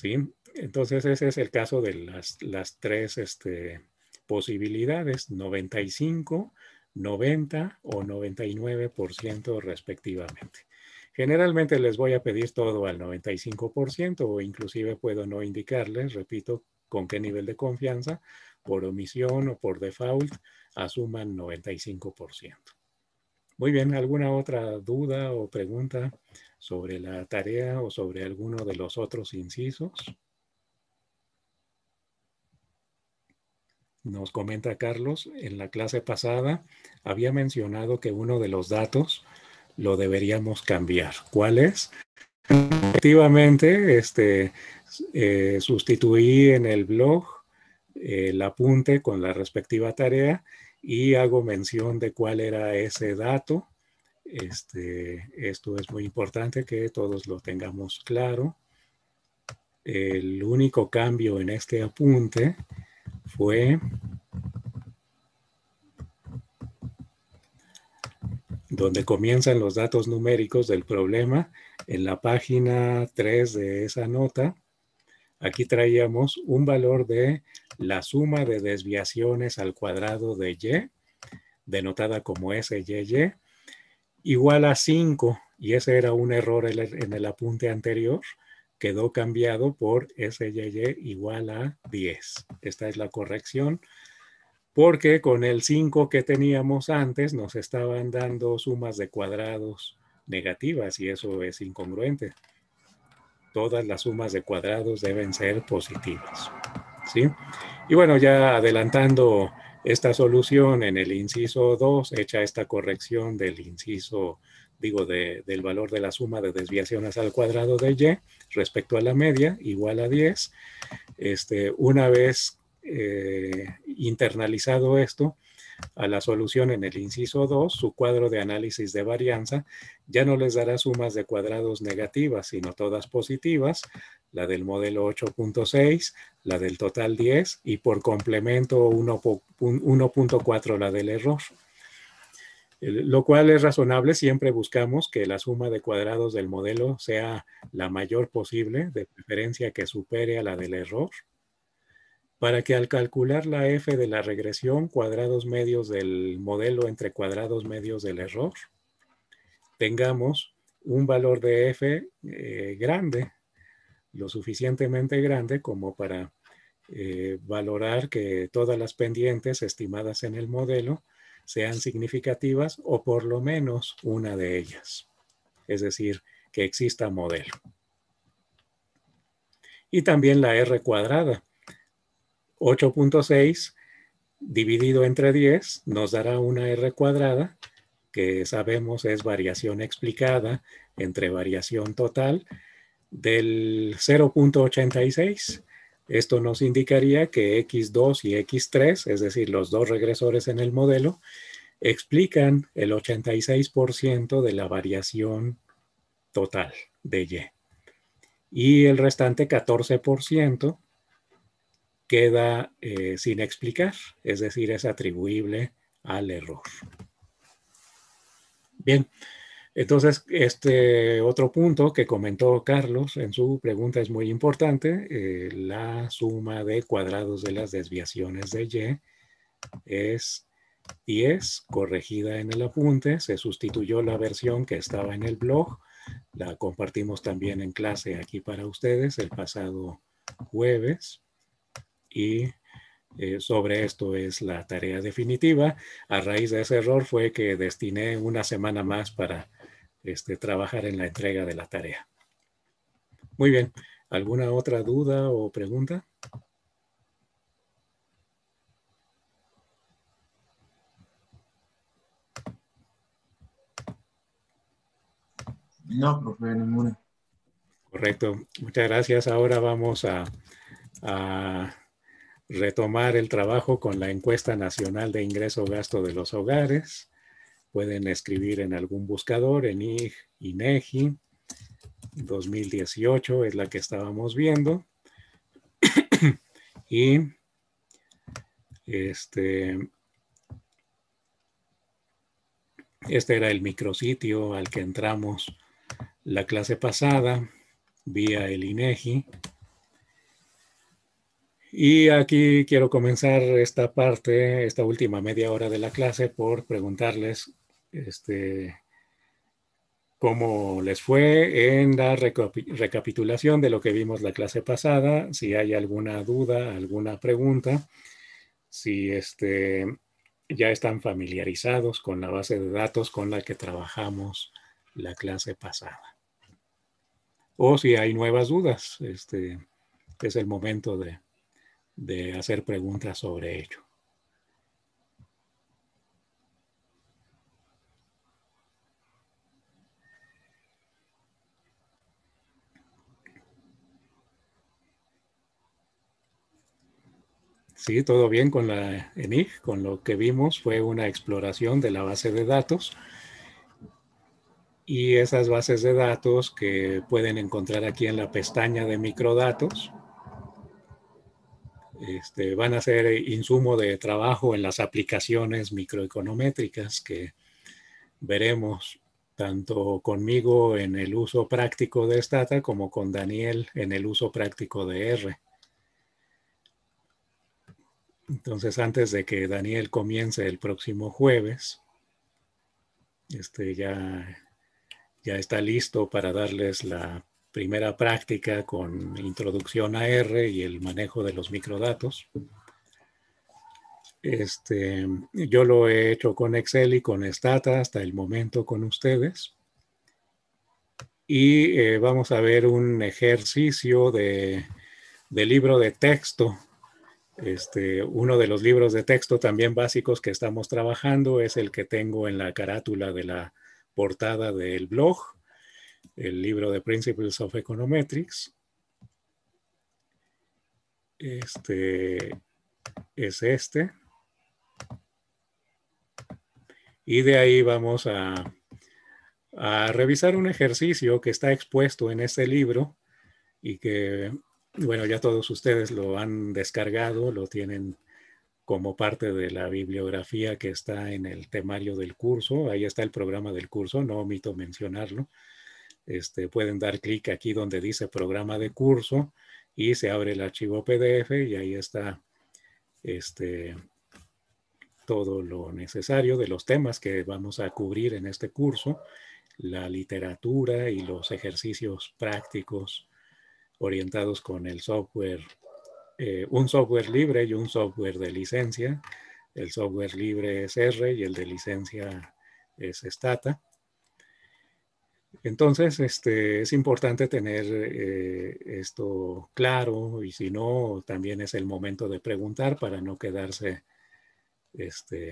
¿sí? Entonces ese es el caso de las, tres este, posibilidades, 95, 90 o 99% respectivamente. Generalmente les voy a pedir todo al 95% o inclusive puedo no indicarles, repito, con qué nivel de confianza, por omisión o por default, asuman 95%. Muy bien, ¿alguna otra duda o pregunta sobre la tarea o sobre alguno de los otros incisos. Nos comenta Carlos, en la clase pasada había mencionado que uno de los datos lo deberíamos cambiar. ¿Cuál es? Efectivamente, este, eh, sustituí en el blog eh, el apunte con la respectiva tarea y hago mención de cuál era ese dato este, esto es muy importante que todos lo tengamos claro. El único cambio en este apunte fue donde comienzan los datos numéricos del problema, en la página 3 de esa nota, aquí traíamos un valor de la suma de desviaciones al cuadrado de y, denotada como SYY, igual a 5, y ese era un error en el apunte anterior, quedó cambiado por SYY igual a 10. Esta es la corrección, porque con el 5 que teníamos antes nos estaban dando sumas de cuadrados negativas y eso es incongruente. Todas las sumas de cuadrados deben ser positivas. ¿sí? Y bueno, ya adelantando esta solución en el inciso 2, hecha esta corrección del inciso, digo, del valor de la suma de desviaciones al cuadrado de y respecto a la media, igual a 10. Este, una vez eh, internalizado esto, a la solución en el inciso 2, su cuadro de análisis de varianza ya no les dará sumas de cuadrados negativas, sino todas positivas, la del modelo 8.6, la del total 10 y por complemento 1.4 la del error. Lo cual es razonable, siempre buscamos que la suma de cuadrados del modelo sea la mayor posible, de preferencia que supere a la del error, para que al calcular la f de la regresión, cuadrados medios del modelo entre cuadrados medios del error, tengamos un valor de f eh, grande, lo suficientemente grande como para eh, valorar que todas las pendientes estimadas en el modelo sean significativas o por lo menos una de ellas. Es decir, que exista modelo. Y también la R cuadrada. 8.6 dividido entre 10 nos dará una R cuadrada que sabemos es variación explicada entre variación total del 0.86, esto nos indicaría que X2 y X3, es decir, los dos regresores en el modelo, explican el 86% de la variación total de Y. Y el restante 14% queda eh, sin explicar, es decir, es atribuible al error. Bien, entonces, este otro punto que comentó Carlos en su pregunta es muy importante, eh, la suma de cuadrados de las desviaciones de Y es y es corregida en el apunte, se sustituyó la versión que estaba en el blog, la compartimos también en clase aquí para ustedes el pasado jueves y eh, sobre esto es la tarea definitiva. A raíz de ese error fue que destiné una semana más para este, trabajar en la entrega de la tarea. Muy bien, ¿alguna otra duda o pregunta? No, profe, ninguna. Correcto, muchas gracias. Ahora vamos a, a retomar el trabajo con la encuesta nacional de ingreso-gasto de los hogares. Pueden escribir en algún buscador, en IG, INEGI, 2018 es la que estábamos viendo. y este, este era el micrositio al que entramos la clase pasada vía el INEGI. E y aquí quiero comenzar esta parte, esta última media hora de la clase, por preguntarles este, cómo les fue en la recapitulación de lo que vimos la clase pasada, si hay alguna duda, alguna pregunta, si este, ya están familiarizados con la base de datos con la que trabajamos la clase pasada. O si hay nuevas dudas, este es el momento de, de hacer preguntas sobre ello. Sí, todo bien con la ENIG. Con lo que vimos fue una exploración de la base de datos y esas bases de datos que pueden encontrar aquí en la pestaña de microdatos este, van a ser insumo de trabajo en las aplicaciones microeconométricas que veremos tanto conmigo en el uso práctico de Stata como con Daniel en el uso práctico de R. Entonces, antes de que Daniel comience el próximo jueves, este, ya, está listo para darles la primera práctica con introducción a R y el manejo de los microdatos. Este, yo lo he hecho con Excel y con Stata hasta el momento con ustedes. Y eh, vamos a ver un ejercicio de libro de texto este, uno de los libros de texto también básicos que estamos trabajando es el que tengo en la carátula de la portada del blog, el libro de Principles of Econometrics. Este es este. Y de ahí vamos a, a revisar un ejercicio que está expuesto en este libro y que bueno, ya todos ustedes lo han descargado, lo tienen como parte de la bibliografía que está en el temario del curso. Ahí está el programa del curso, no omito mencionarlo. Este, pueden dar clic aquí donde dice programa de curso y se abre el archivo PDF y ahí está este, todo lo necesario de los temas que vamos a cubrir en este curso, la literatura y los ejercicios prácticos orientados con el software, eh, un software libre y un software de licencia. El software libre es R y el de licencia es Stata. Entonces, este, es importante tener eh, esto claro y si no, también es el momento de preguntar para no quedarse, este,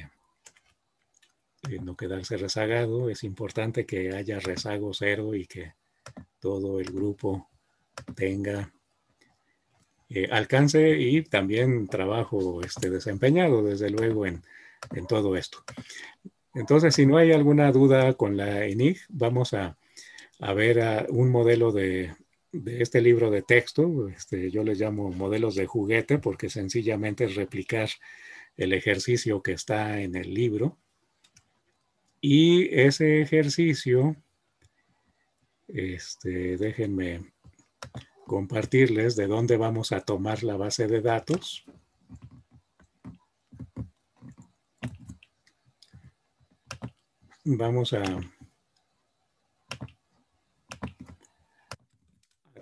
eh, no quedarse rezagado. Es importante que haya rezago cero y que todo el grupo tenga eh, alcance y también trabajo este, desempeñado, desde luego, en, todo esto. Entonces, si no hay alguna duda con la ENIG, vamos a, ver un modelo de, este libro de texto. Este, yo les llamo modelos de juguete porque sencillamente es replicar el ejercicio que está en el libro. Y ese ejercicio, este, déjenme compartirles de dónde vamos a tomar la base de datos. Vamos a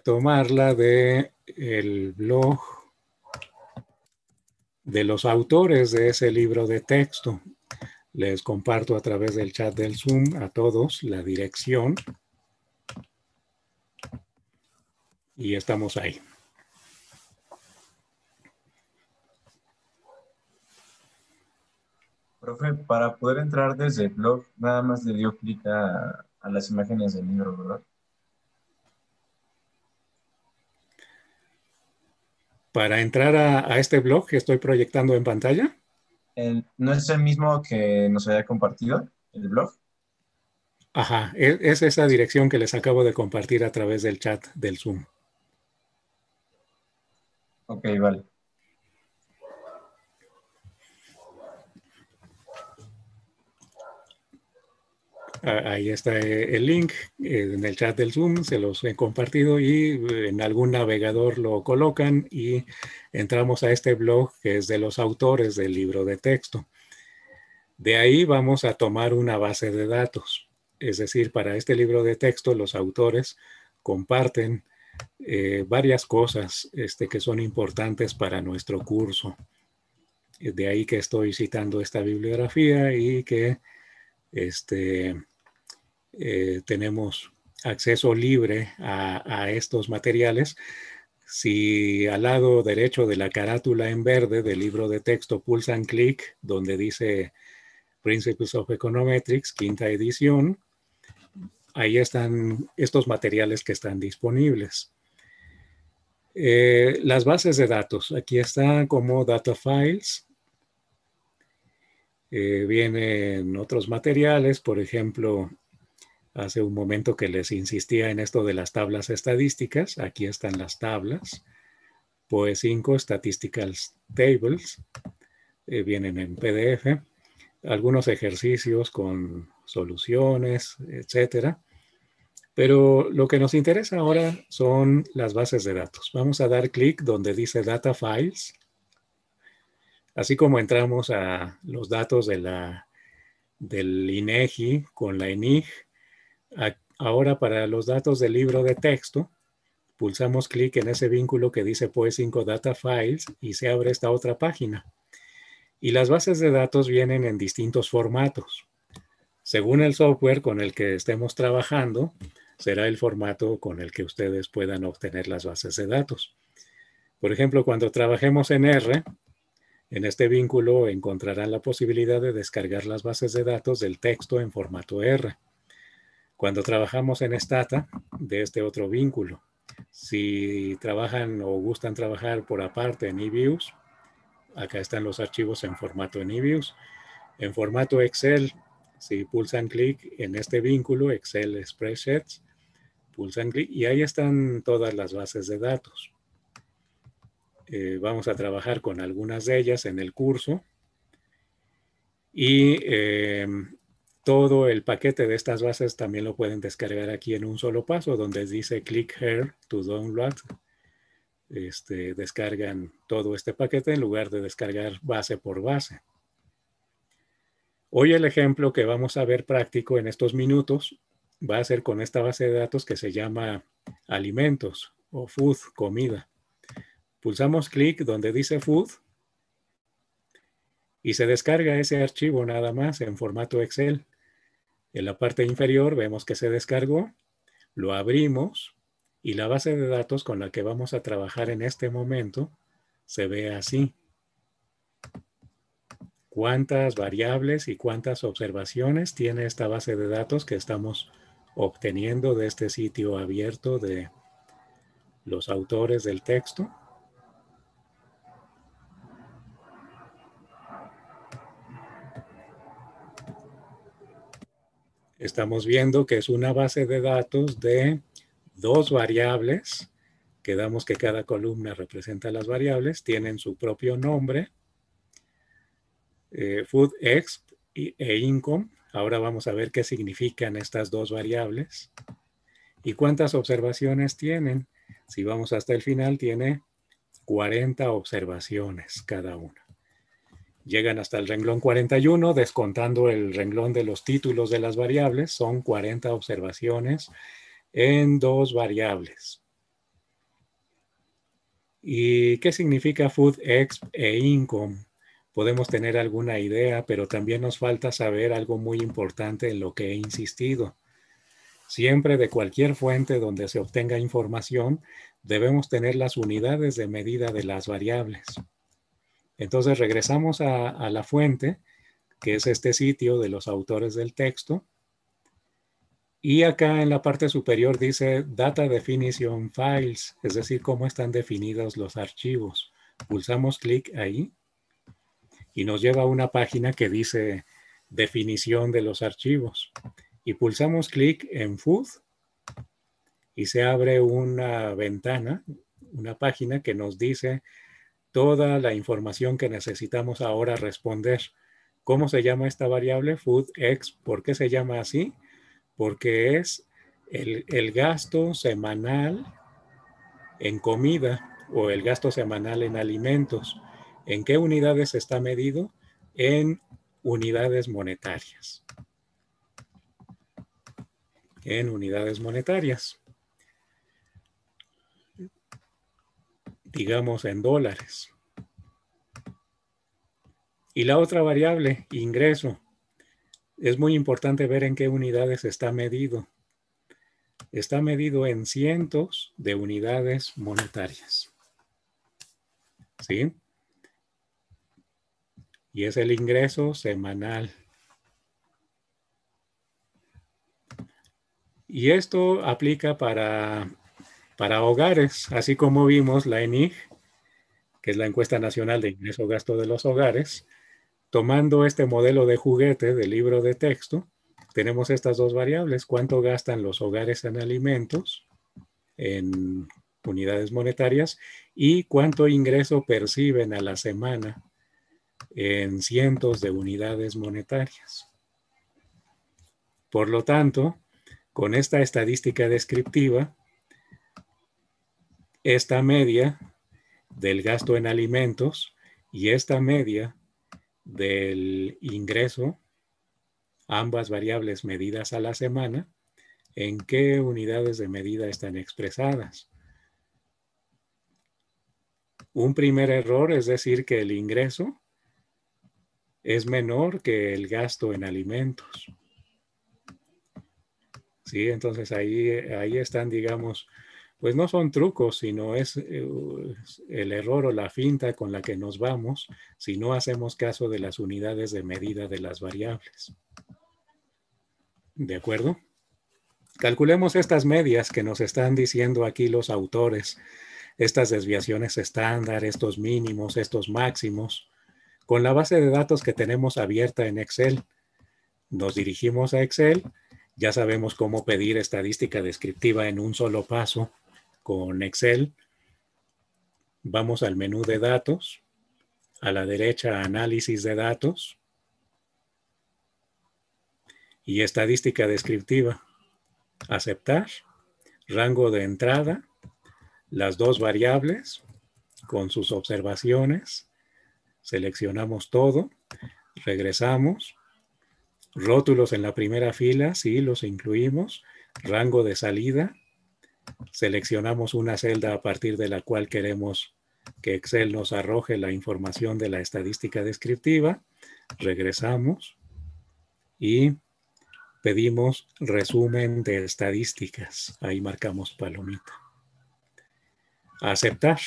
tomarla de el blog de los autores de ese libro de texto. Les comparto a través del chat del Zoom a todos la dirección. y estamos ahí. Profe, para poder entrar desde el blog, nada más le dio clic a, las imágenes del libro, ¿verdad? Para entrar a, este blog que estoy proyectando en pantalla. ¿No es el mismo que nos haya compartido, el blog? Ajá, e, es esa dirección que les acabo de compartir a través del chat del Zoom. Ok, vale. Ah, ahí está eh, el link eh, en el chat del Zoom, se los he compartido y eh, en algún navegador lo colocan y entramos a este blog que es de los autores del libro de texto. De ahí vamos a tomar una base de datos, es decir, para este libro de texto los autores comparten eh, varias cosas este, que son importantes para nuestro curso. Eh, de ahí que estoy citando esta bibliografía y que este, eh, tenemos acceso libre a, estos materiales. Si al lado derecho de la carátula en verde del libro de texto pulsan clic donde dice Principles of Econometrics, quinta edición, ahí están estos materiales que están disponibles. Eh, las bases de datos. Aquí están como data files. Eh, vienen otros materiales, por ejemplo, hace un momento que les insistía en esto de las tablas estadísticas. Aquí están las tablas. POE 5, Statistical Tables. Eh, vienen en PDF. Algunos ejercicios con soluciones, etcétera. Pero lo que nos interesa ahora son las bases de datos. Vamos a dar clic donde dice Data Files. Así como entramos a los datos de la, del INEGI e con la INIG, e ahora para los datos del libro de texto, pulsamos clic en ese vínculo que dice POE5 pues, Data Files y se abre esta otra página. Y las bases de datos vienen en distintos formatos. Según el software con el que estemos trabajando, será el formato con el que ustedes puedan obtener las bases de datos. Por ejemplo, cuando trabajemos en R, en este vínculo encontrarán la posibilidad de descargar las bases de datos del texto en formato R. Cuando trabajamos en Stata, de este otro vínculo. Si trabajan o gustan trabajar por aparte en E-Views, acá están los archivos en formato en E-Views. En formato Excel, si pulsan clic en este vínculo, Excel Spreadsheets, click y ahí están todas las bases de datos. Eh, vamos a trabajar con algunas de ellas en el curso. Y eh, todo el paquete de estas bases también lo pueden descargar aquí en un solo paso, donde dice click here to download. Este, descargan todo este paquete en lugar de descargar base por base. Hoy el ejemplo que vamos a ver práctico en estos minutos va a ser con esta base de datos que se llama alimentos o food, comida. Pulsamos clic donde dice food y se descarga ese archivo nada más en formato Excel. En la parte inferior vemos que se descargó, lo abrimos y la base de datos con la que vamos a trabajar en este momento se ve así. Cuántas variables y cuántas observaciones tiene esta base de datos que estamos obteniendo de este sitio abierto de los autores del texto. Estamos viendo que es una base de datos de dos variables. Quedamos que cada columna representa las variables, tienen su propio nombre. Eh, food exp e income Ahora vamos a ver qué significan estas dos variables y cuántas observaciones tienen. Si vamos hasta el final, tiene 40 observaciones cada una. Llegan hasta el renglón 41, descontando el renglón de los títulos de las variables, son 40 observaciones en dos variables. ¿Y qué significa food, exp e income? podemos tener alguna idea, pero también nos falta saber algo muy importante en lo que he insistido. Siempre de cualquier fuente donde se obtenga información, debemos tener las unidades de medida de las variables. Entonces regresamos a, la fuente, que es este sitio de los autores del texto. Y acá en la parte superior dice Data Definition Files, es decir, cómo están definidos los archivos. Pulsamos clic ahí y nos lleva a una página que dice definición de los archivos. Y pulsamos clic en Food y se abre una ventana, una página que nos dice toda la información que necesitamos ahora responder. ¿Cómo se llama esta variable? FoodX. ¿Por qué se llama así? Porque es el, el gasto semanal en comida o el gasto semanal en alimentos. ¿En qué unidades está medido? En unidades monetarias. En unidades monetarias. Digamos en dólares. Y la otra variable, ingreso. Es muy importante ver en qué unidades está medido. Está medido en cientos de unidades monetarias. ¿Sí? y es el ingreso semanal. Y esto aplica para, para hogares, así como vimos la ENIG, que es la encuesta nacional de ingreso gasto de los hogares, tomando este modelo de juguete de libro de texto, tenemos estas dos variables, cuánto gastan los hogares en alimentos, en unidades monetarias, y cuánto ingreso perciben a la semana en cientos de unidades monetarias. Por lo tanto, con esta estadística descriptiva, esta media del gasto en alimentos y esta media del ingreso, ambas variables medidas a la semana, ¿en qué unidades de medida están expresadas? Un primer error es decir que el ingreso es menor que el gasto en alimentos. Sí, entonces ahí, ahí están, digamos, pues no son trucos, sino eh, es el error o la finta con la que nos vamos si no hacemos caso de las unidades de medida de las variables. ¿De acuerdo? Calculemos estas medias que nos están diciendo aquí los autores, estas desviaciones estándar, estos mínimos, estos máximos, con la base de datos que tenemos abierta en Excel, nos dirigimos a Excel, ya sabemos cómo pedir estadística descriptiva en un solo paso con Excel. Vamos al menú de datos, a la derecha análisis de datos y estadística descriptiva. Aceptar, rango de entrada, las dos variables con sus observaciones, Seleccionamos todo, regresamos, rótulos en la primera fila, sí, los incluimos, rango de salida, seleccionamos una celda a partir de la cual queremos que Excel nos arroje la información de la estadística descriptiva, regresamos y pedimos resumen de estadísticas. Ahí marcamos palomita. Aceptar.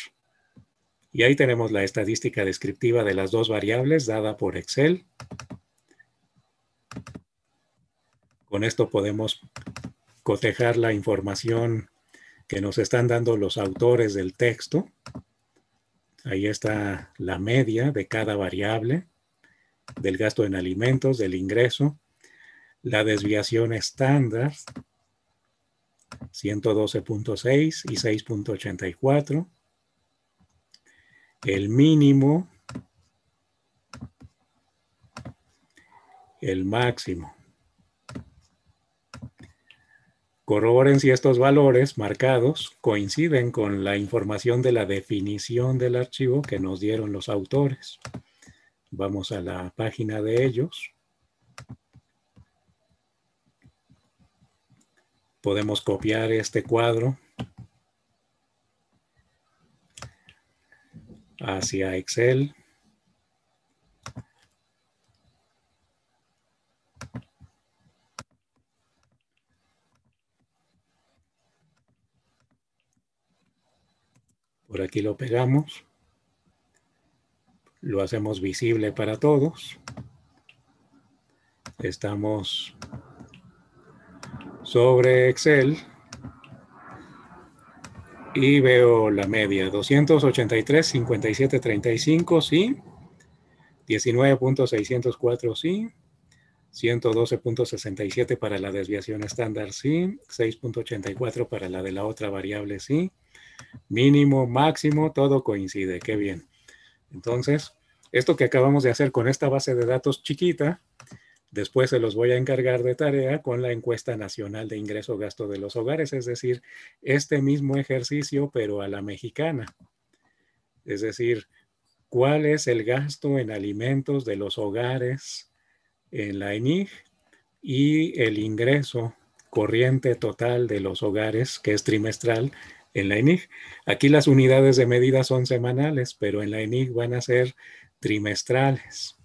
Y ahí tenemos la estadística descriptiva de las dos variables dada por Excel. Con esto podemos cotejar la información que nos están dando los autores del texto. Ahí está la media de cada variable, del gasto en alimentos, del ingreso, la desviación estándar, 112.6 y 6.84 el mínimo, el máximo. Corroboren si estos valores marcados coinciden con la información de la definición del archivo que nos dieron los autores. Vamos a la página de ellos. Podemos copiar este cuadro hacia Excel. Por aquí lo pegamos. Lo hacemos visible para todos. Estamos sobre Excel. Y veo la media, 283, 57, 35, sí. 19.604, sí. 112.67 para la desviación estándar, sí. 6.84 para la de la otra variable, sí. Mínimo, máximo, todo coincide, qué bien. Entonces, esto que acabamos de hacer con esta base de datos chiquita, Después se los voy a encargar de tarea con la encuesta nacional de ingreso-gasto de los hogares, es decir, este mismo ejercicio, pero a la mexicana. Es decir, ¿cuál es el gasto en alimentos de los hogares en la ENIG y el ingreso corriente total de los hogares, que es trimestral, en la ENIG? Aquí las unidades de medida son semanales, pero en la ENIG van a ser trimestrales.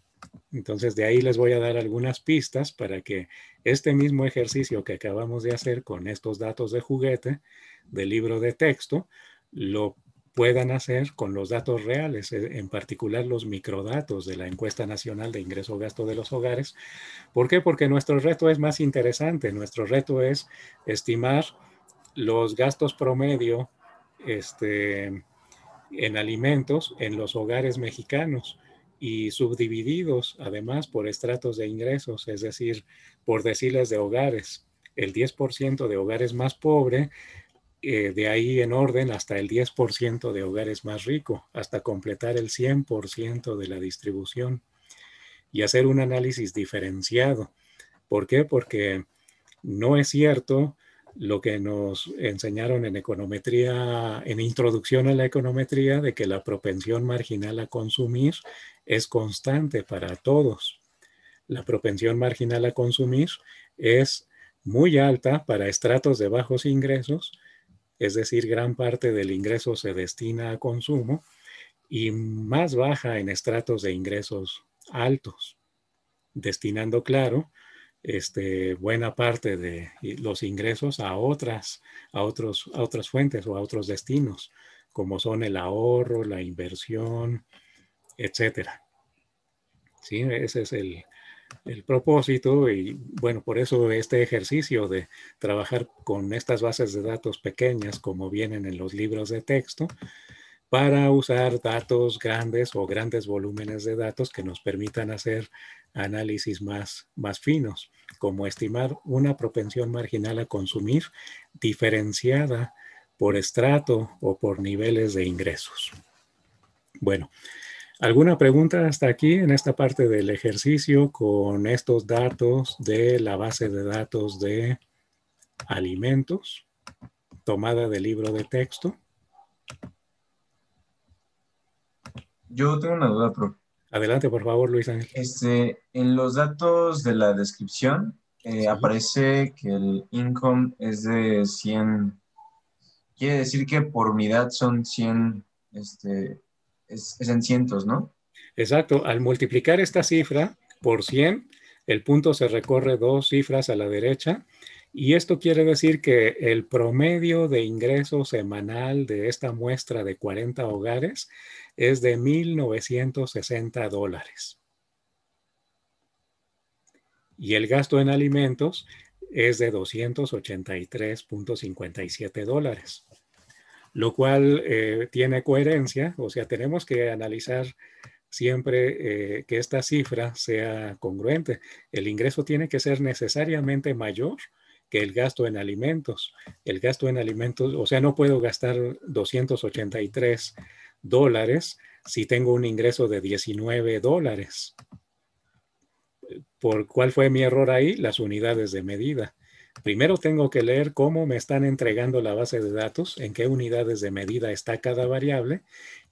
Entonces, de ahí les voy a dar algunas pistas para que este mismo ejercicio que acabamos de hacer con estos datos de juguete del libro de texto, lo puedan hacer con los datos reales, eh, en particular los microdatos de la encuesta nacional de ingreso gasto de los hogares. ¿Por qué? Porque nuestro reto es más interesante. Nuestro reto es estimar los gastos promedio este, en alimentos en los hogares mexicanos y subdivididos además por estratos de ingresos, es decir, por deciles de hogares. El 10% de hogares más pobre, eh, de ahí en orden hasta el 10% de hogares más rico, hasta completar el 100% de la distribución y hacer un análisis diferenciado. ¿Por qué? Porque no es cierto lo que nos enseñaron en econometría, en introducción a la econometría, de que la propensión marginal a consumir es constante para todos. La propensión marginal a consumir es muy alta para estratos de bajos ingresos, es decir, gran parte del ingreso se destina a consumo, y más baja en estratos de ingresos altos, destinando, claro, este, buena parte de los ingresos a otras, a, otros, a otras fuentes o a otros destinos, como son el ahorro, la inversión, etc. ¿Sí? Ese es el, el propósito y bueno, por eso este ejercicio de trabajar con estas bases de datos pequeñas como vienen en los libros de texto, para usar datos grandes o grandes volúmenes de datos que nos permitan hacer análisis más, más finos como estimar una propensión marginal a consumir diferenciada por estrato o por niveles de ingresos. Bueno, ¿alguna pregunta hasta aquí en esta parte del ejercicio con estos datos de la base de datos de alimentos tomada del libro de texto? Yo tengo una duda, profe. Adelante, por favor, Luis Ángel. Este, en los datos de la descripción eh, aparece que el income es de 100. Quiere decir que por unidad son 100, este, es en cientos, ¿no? Exacto. Al multiplicar esta cifra por 100, el punto se recorre dos cifras a la derecha y esto quiere decir que el promedio de ingreso semanal de esta muestra de 40 hogares es de 1.960 dólares. Y el gasto en alimentos es de 283.57 dólares, lo cual eh, tiene coherencia, o sea, tenemos que analizar siempre eh, que esta cifra sea congruente. El ingreso tiene que ser necesariamente mayor el gasto en alimentos. El gasto en alimentos, o sea, no puedo gastar 283 dólares si tengo un ingreso de 19 dólares. ¿Por cuál fue mi error ahí? Las unidades de medida. Primero tengo que leer cómo me están entregando la base de datos, en qué unidades de medida está cada variable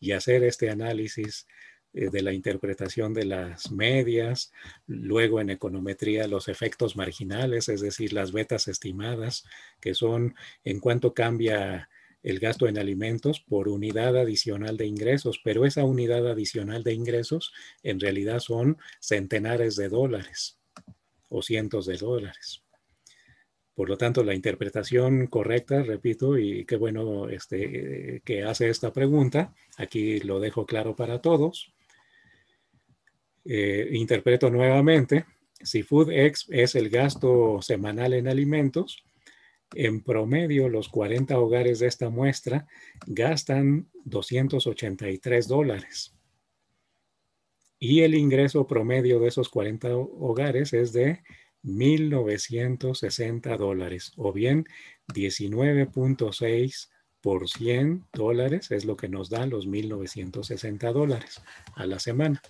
y hacer este análisis eh, de la interpretación de las medias, luego en econometría los efectos marginales, es decir, las betas estimadas, que son en cuanto cambia el gasto en alimentos por unidad adicional de ingresos, pero esa unidad adicional de ingresos en realidad son centenares de dólares o cientos de dólares. Por lo tanto, la interpretación correcta, repito, y qué bueno este, eh, que hace esta pregunta, aquí lo dejo claro para todos, eh, interpreto nuevamente, si Food Ex es el gasto semanal en alimentos, en promedio los 40 hogares de esta muestra gastan 283 dólares. Y el ingreso promedio de esos 40 hogares es de 1.960 dólares, o bien 19.6 por 100 dólares es lo que nos dan los 1.960 dólares a la semana.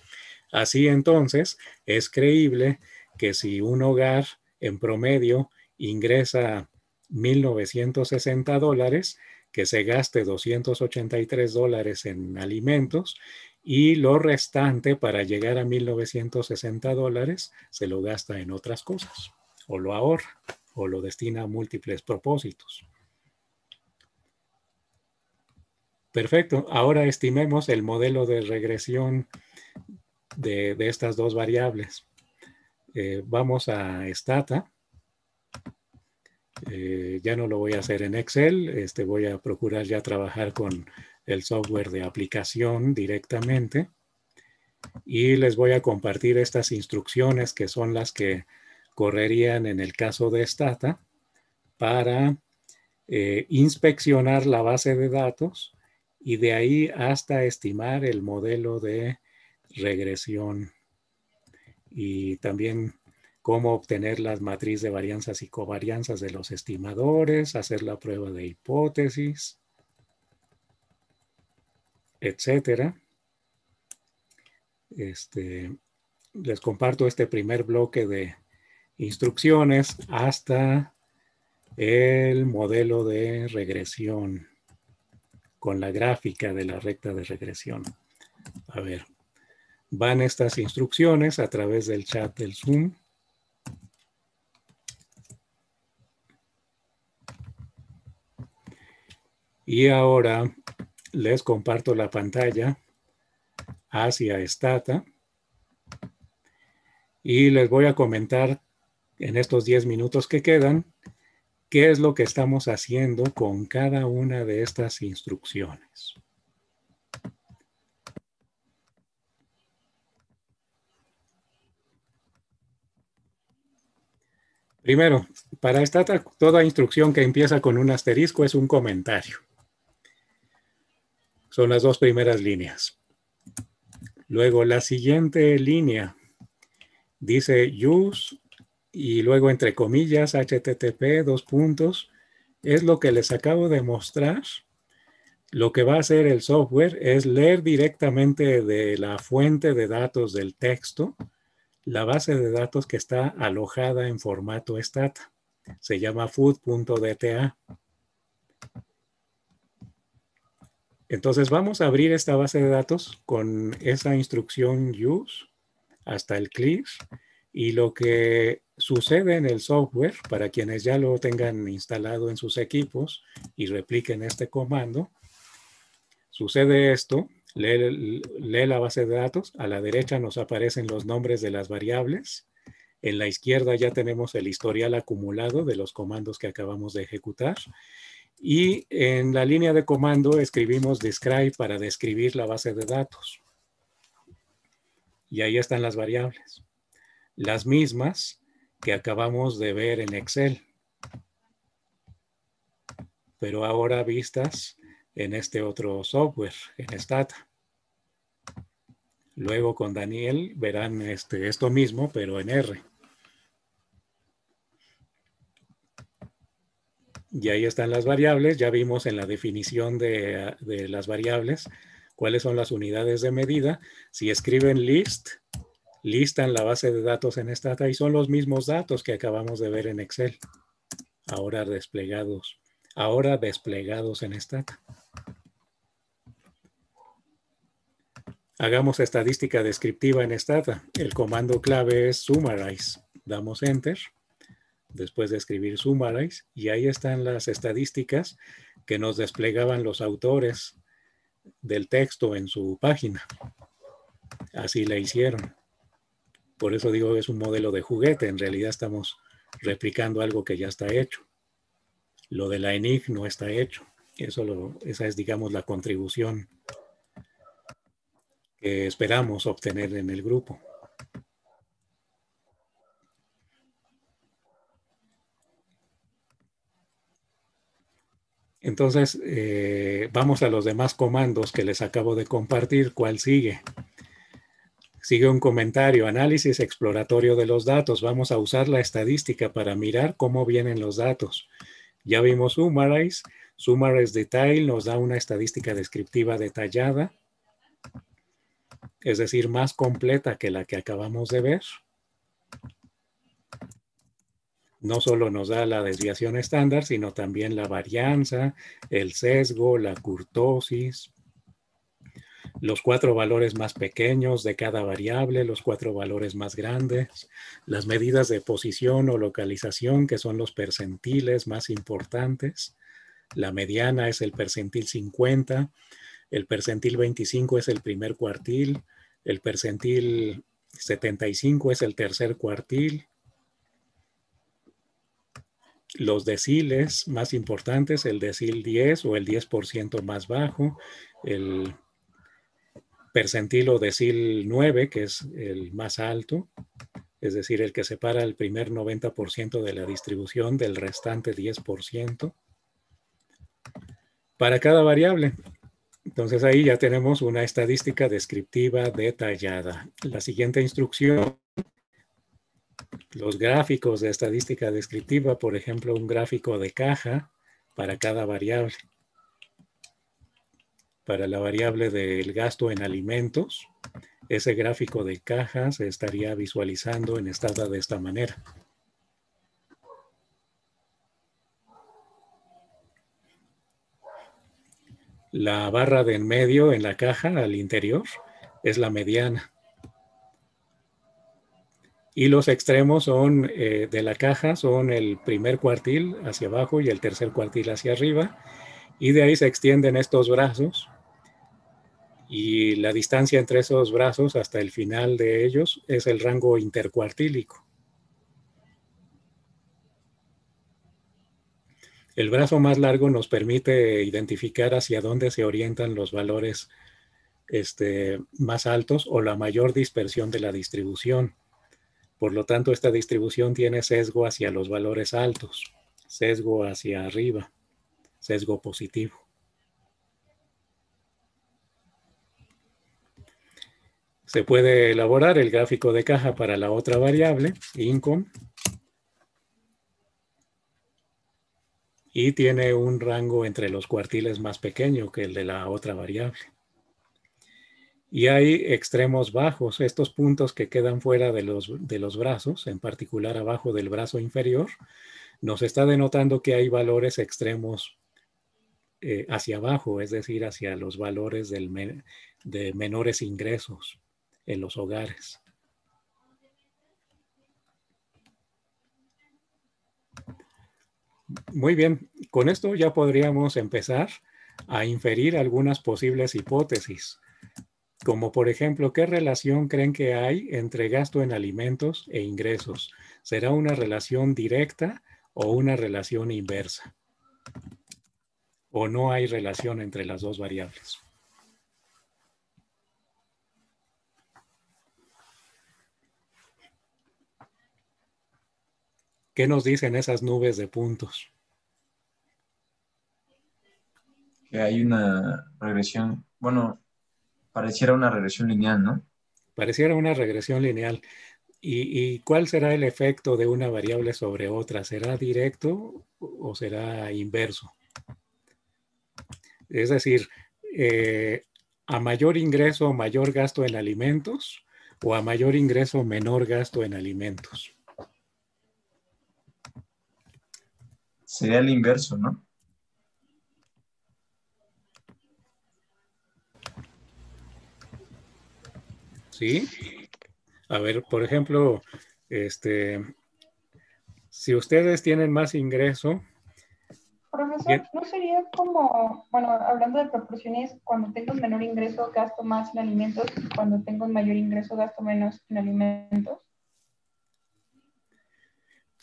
Así entonces, es creíble que si un hogar en promedio ingresa 1.960 dólares, que se gaste 283 dólares en alimentos y lo restante para llegar a 1.960 dólares se lo gasta en otras cosas o lo ahorra o lo destina a múltiples propósitos. Perfecto. Ahora estimemos el modelo de regresión de, estas dos variables. Eh, vamos a Stata. Eh, ya no lo voy a hacer en Excel, este, voy a procurar ya trabajar con el software de aplicación directamente. Y les voy a compartir estas instrucciones que son las que correrían en el caso de Stata para eh, inspeccionar la base de datos y de ahí hasta estimar el modelo de regresión y también cómo obtener las matriz de varianzas y covarianzas de los estimadores, hacer la prueba de hipótesis, etcétera. Este, les comparto este primer bloque de instrucciones hasta el modelo de regresión con la gráfica de la recta de regresión. A ver, van estas instrucciones a través del chat del Zoom. Y ahora les comparto la pantalla hacia Stata y les voy a comentar en estos 10 minutos que quedan qué es lo que estamos haciendo con cada una de estas instrucciones. Primero, para esta toda instrucción que empieza con un asterisco es un comentario. Son las dos primeras líneas. Luego, la siguiente línea dice use y luego entre comillas http dos puntos es lo que les acabo de mostrar. Lo que va a hacer el software es leer directamente de la fuente de datos del texto la base de datos que está alojada en formato STATA. Se llama food.dta. Entonces vamos a abrir esta base de datos con esa instrucción use hasta el click. y lo que sucede en el software para quienes ya lo tengan instalado en sus equipos y repliquen este comando, sucede esto Lee, la base de datos, a la derecha nos aparecen los nombres de las variables, en la izquierda ya tenemos el historial acumulado de los comandos que acabamos de ejecutar y en la línea de comando escribimos describe para describir la base de datos. Y ahí están las variables, las mismas que acabamos de ver en Excel, pero ahora vistas en este otro software, en Stata. Luego con Daniel verán este, esto mismo, pero en R. Y ahí están las variables. Ya vimos en la definición de, de las variables cuáles son las unidades de medida. Si escriben list, listan la base de datos en Stata y son los mismos datos que acabamos de ver en Excel, ahora desplegados ahora desplegados en Stata. Hagamos estadística descriptiva en Stata. El comando clave es summarize. Damos Enter. Después de escribir summarize. Y ahí están las estadísticas que nos desplegaban los autores del texto en su página. Así la hicieron. Por eso digo que es un modelo de juguete. En realidad estamos replicando algo que ya está hecho. Lo de la ENIG no está hecho. Eso esa es, digamos, la contribución que esperamos obtener en el grupo. Entonces, eh, vamos a los demás comandos que les acabo de compartir. ¿Cuál sigue? Sigue un comentario, análisis exploratorio de los datos. Vamos a usar la estadística para mirar cómo vienen los datos. Ya vimos summarize. Summarize detail nos da una estadística descriptiva detallada, es decir, más completa que la que acabamos de ver. No solo nos da la desviación estándar, sino también la varianza, el sesgo, la curtosis, los cuatro valores más pequeños de cada variable, los cuatro valores más grandes, las medidas de posición o localización, que son los percentiles más importantes. La mediana es el percentil 50, el percentil 25 es el primer cuartil, el percentil 75 es el tercer cuartil. Los deciles más importantes, el decil 10 o el 10% más bajo, el percentil o decil 9, que es el más alto, es decir, el que separa el primer 90% de la distribución del restante 10%, para cada variable. Entonces ahí ya tenemos una estadística descriptiva detallada. La siguiente instrucción, los gráficos de estadística descriptiva, por ejemplo, un gráfico de caja para cada variable para la variable del gasto en alimentos, ese gráfico de caja se estaría visualizando en estada de esta manera. La barra de en medio en la caja al interior es la mediana. Y los extremos son eh, de la caja son el primer cuartil hacia abajo y el tercer cuartil hacia arriba. Y de ahí se extienden estos brazos y la distancia entre esos brazos hasta el final de ellos es el rango intercuartílico. El brazo más largo nos permite identificar hacia dónde se orientan los valores este, más altos o la mayor dispersión de la distribución. Por lo tanto, esta distribución tiene sesgo hacia los valores altos, sesgo hacia arriba, sesgo positivo. Se puede elaborar el gráfico de caja para la otra variable, income, y tiene un rango entre los cuartiles más pequeño que el de la otra variable. Y hay extremos bajos, estos puntos que quedan fuera de los, brazos, en particular abajo del brazo inferior, nos está denotando que hay valores extremos eh, hacia abajo, es decir, hacia los valores de menores ingresos en los hogares. Muy bien, con esto ya podríamos empezar a inferir algunas posibles hipótesis, como por ejemplo, ¿qué relación creen que hay entre gasto en alimentos e ingresos? ¿Será una relación directa o una relación inversa? ¿O no hay relación entre las dos variables? ¿Qué nos dicen esas nubes de puntos? Que hay una regresión, bueno, pareciera una regresión lineal, ¿no? Pareciera una regresión lineal. ¿Y, cuál será el efecto de una variable sobre otra? ¿Será directo o será inverso? Es decir, eh, a mayor ingreso, mayor gasto en alimentos o a mayor ingreso, menor gasto en alimentos. Sería el inverso, ¿no? Sí. A ver, por ejemplo, este, si ustedes tienen más ingreso. Profesor, ¿no sería como, bueno, hablando de proporciones, cuando tengo menor ingreso gasto más en alimentos cuando tengo mayor ingreso gasto menos en alimentos?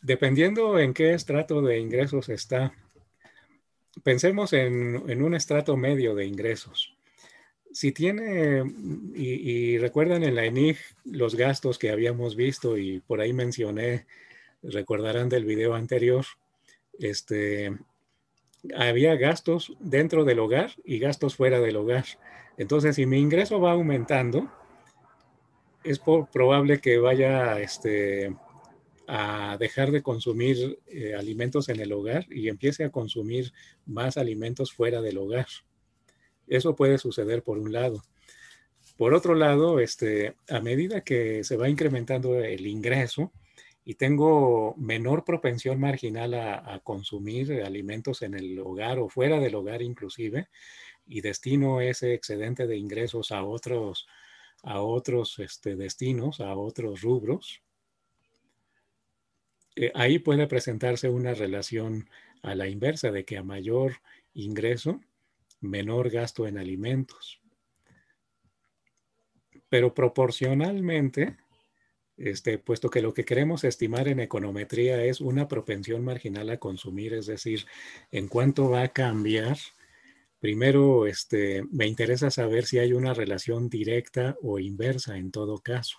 Dependiendo en qué estrato de ingresos está, pensemos en, un estrato medio de ingresos. Si tiene, y, recuerdan en la ENIG los gastos que habíamos visto y por ahí mencioné, recordarán del video anterior, este, había gastos dentro del hogar y gastos fuera del hogar. Entonces, si mi ingreso va aumentando, es probable que vaya este, a dejar de consumir eh, alimentos en el hogar y empiece a consumir más alimentos fuera del hogar. Eso puede suceder por un lado. Por otro lado, este, a medida que se va incrementando el ingreso y tengo menor propensión marginal a, consumir alimentos en el hogar o fuera del hogar inclusive, y destino ese excedente de ingresos a otros, a otros este, destinos, a otros rubros, eh, ahí puede presentarse una relación a la inversa, de que a mayor ingreso, menor gasto en alimentos. Pero proporcionalmente, este, puesto que lo que queremos estimar en econometría es una propensión marginal a consumir, es decir, en cuánto va a cambiar. Primero, este, me interesa saber si hay una relación directa o inversa en todo caso.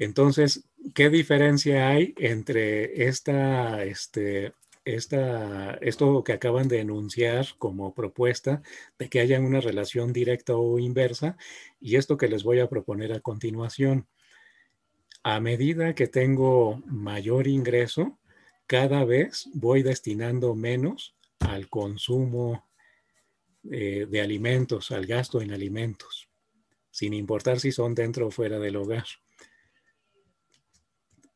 Entonces, ¿qué diferencia hay entre este, esta, esto que acaban de enunciar como propuesta de que haya una relación directa o inversa y esto que les voy a proponer a continuación? A medida que tengo mayor ingreso, cada vez voy destinando menos al consumo eh, de alimentos, al gasto en alimentos, sin importar si son dentro o fuera del hogar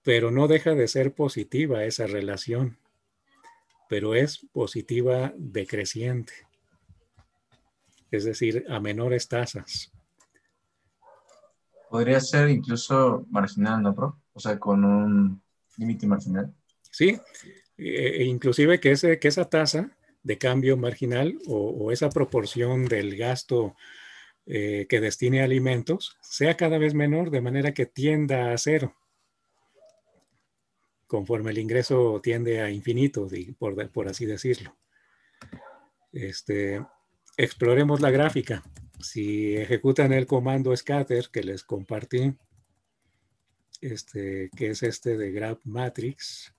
pero no deja de ser positiva esa relación, pero es positiva decreciente, es decir, a menores tasas. Podría ser incluso marginal, ¿no, Pro? O sea, con un límite marginal. Sí, e, e inclusive que, esa tasa de cambio marginal o, esa proporción del gasto eh, que destine a alimentos sea cada vez menor, de manera que tienda a cero conforme el ingreso tiende a infinito, por, así decirlo. Este, exploremos la gráfica. Si ejecutan el comando scatter que les compartí, este, que es este de grab matrix,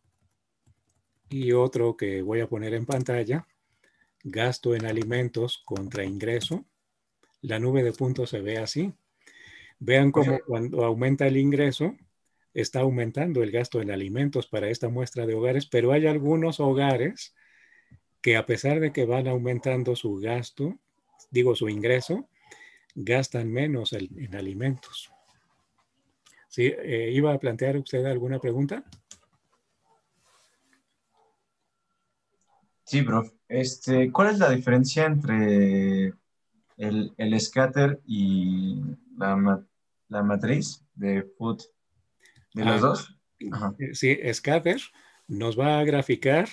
y otro que voy a poner en pantalla, gasto en alimentos contra ingreso. La nube de puntos se ve así. Vean pues cómo cuando aumenta el ingreso, está aumentando el gasto en alimentos para esta muestra de hogares, pero hay algunos hogares que a pesar de que van aumentando su gasto, digo su ingreso, gastan menos en alimentos. ¿Sí? Eh, ¿Iba a plantear usted alguna pregunta? Sí, prof. Este, ¿Cuál es la diferencia entre el, el scatter y la, la matriz de Food de ah, los dos. Eh, sí, Scatter nos va a graficar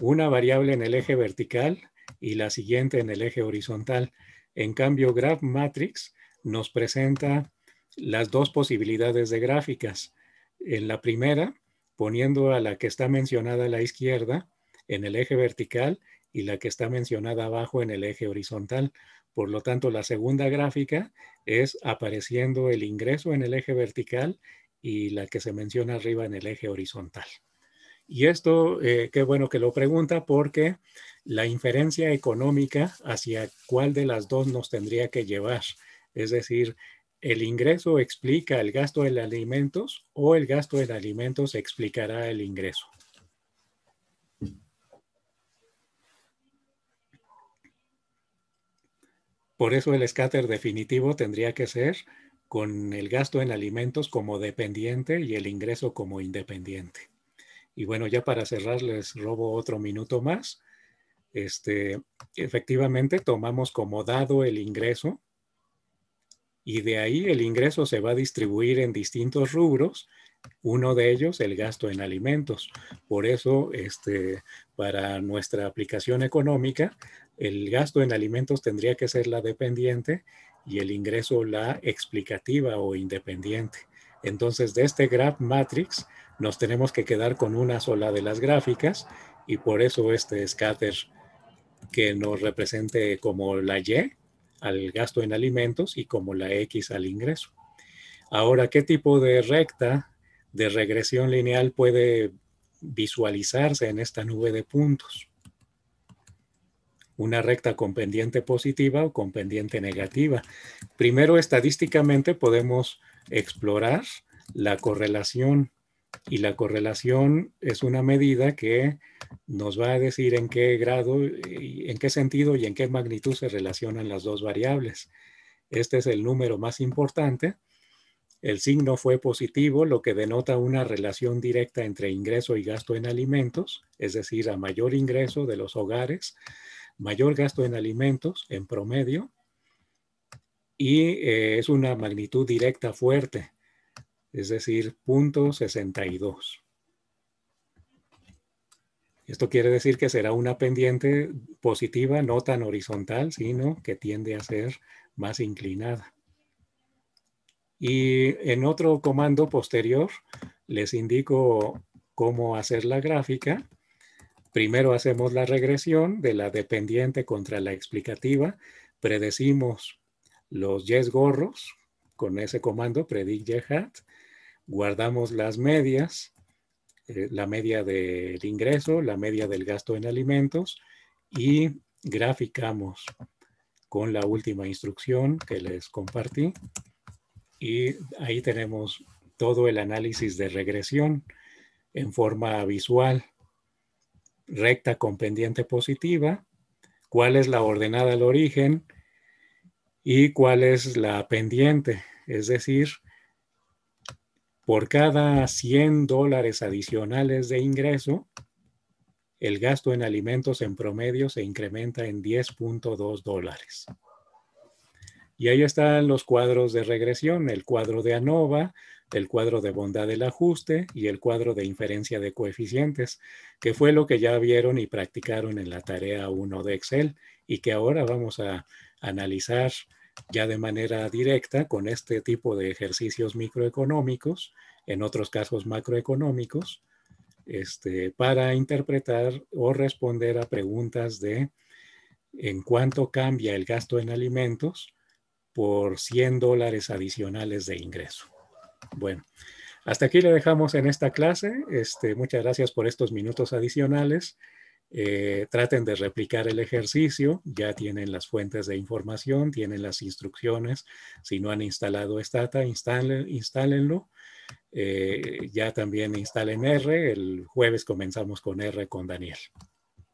una variable en el eje vertical y la siguiente en el eje horizontal. En cambio, Graph Matrix nos presenta las dos posibilidades de gráficas. En la primera, poniendo a la que está mencionada a la izquierda en el eje vertical y la que está mencionada abajo en el eje horizontal. Por lo tanto, la segunda gráfica es apareciendo el ingreso en el eje vertical y la que se menciona arriba en el eje horizontal. Y esto, eh, qué bueno que lo pregunta porque la inferencia económica hacia cuál de las dos nos tendría que llevar, es decir, el ingreso explica el gasto de alimentos o el gasto en alimentos explicará el ingreso. Por eso el escáter definitivo tendría que ser con el gasto en alimentos como dependiente y el ingreso como independiente. Y bueno, ya para cerrarles robo otro minuto más. Este, efectivamente, tomamos como dado el ingreso y de ahí el ingreso se va a distribuir en distintos rubros, uno de ellos el gasto en alimentos. Por eso, este, para nuestra aplicación económica, el gasto en alimentos tendría que ser la dependiente y el ingreso la explicativa o independiente. Entonces, de este graph matrix nos tenemos que quedar con una sola de las gráficas y por eso este scatter que nos represente como la Y al gasto en alimentos y como la X al ingreso. Ahora, ¿qué tipo de recta de regresión lineal puede visualizarse en esta nube de puntos? una recta con pendiente positiva o con pendiente negativa. Primero, estadísticamente podemos explorar la correlación y la correlación es una medida que nos va a decir en qué grado, en qué sentido y en qué magnitud se relacionan las dos variables. Este es el número más importante. El signo fue positivo, lo que denota una relación directa entre ingreso y gasto en alimentos, es decir, a mayor ingreso de los hogares, mayor gasto en alimentos en promedio y eh, es una magnitud directa fuerte, es decir, 0.62. Esto quiere decir que será una pendiente positiva, no tan horizontal, sino que tiende a ser más inclinada. Y en otro comando posterior les indico cómo hacer la gráfica Primero hacemos la regresión de la dependiente contra la explicativa, predecimos los yes gorros con ese comando predict yes hat, guardamos las medias, eh, la media del ingreso, la media del gasto en alimentos y graficamos con la última instrucción que les compartí. Y ahí tenemos todo el análisis de regresión en forma visual recta con pendiente positiva, cuál es la ordenada al origen y cuál es la pendiente. Es decir, por cada 100 dólares adicionales de ingreso, el gasto en alimentos en promedio se incrementa en 10.2 dólares. Y ahí están los cuadros de regresión, el cuadro de ANOVA, el cuadro de bondad del ajuste y el cuadro de inferencia de coeficientes, que fue lo que ya vieron y practicaron en la tarea 1 de Excel y que ahora vamos a analizar ya de manera directa con este tipo de ejercicios microeconómicos, en otros casos macroeconómicos, este, para interpretar o responder a preguntas de en cuánto cambia el gasto en alimentos por 100 dólares adicionales de ingreso. Bueno, hasta aquí le dejamos en esta clase. Este, muchas gracias por estos minutos adicionales. Eh, traten de replicar el ejercicio, ya tienen las fuentes de información, tienen las instrucciones, si no han instalado Stata, instálenlo, eh, ya también instalen R, el jueves comenzamos con R con Daniel.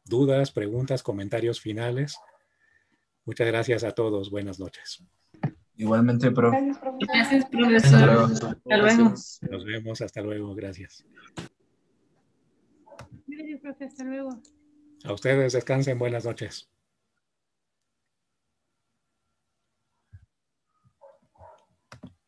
¿Dudas, preguntas, comentarios finales? Muchas gracias a todos, buenas noches. Igualmente, profe. Gracias, profesor. Hasta luego. Nos vemos, hasta luego, gracias. Gracias, profesor. hasta luego. A ustedes descansen, buenas noches.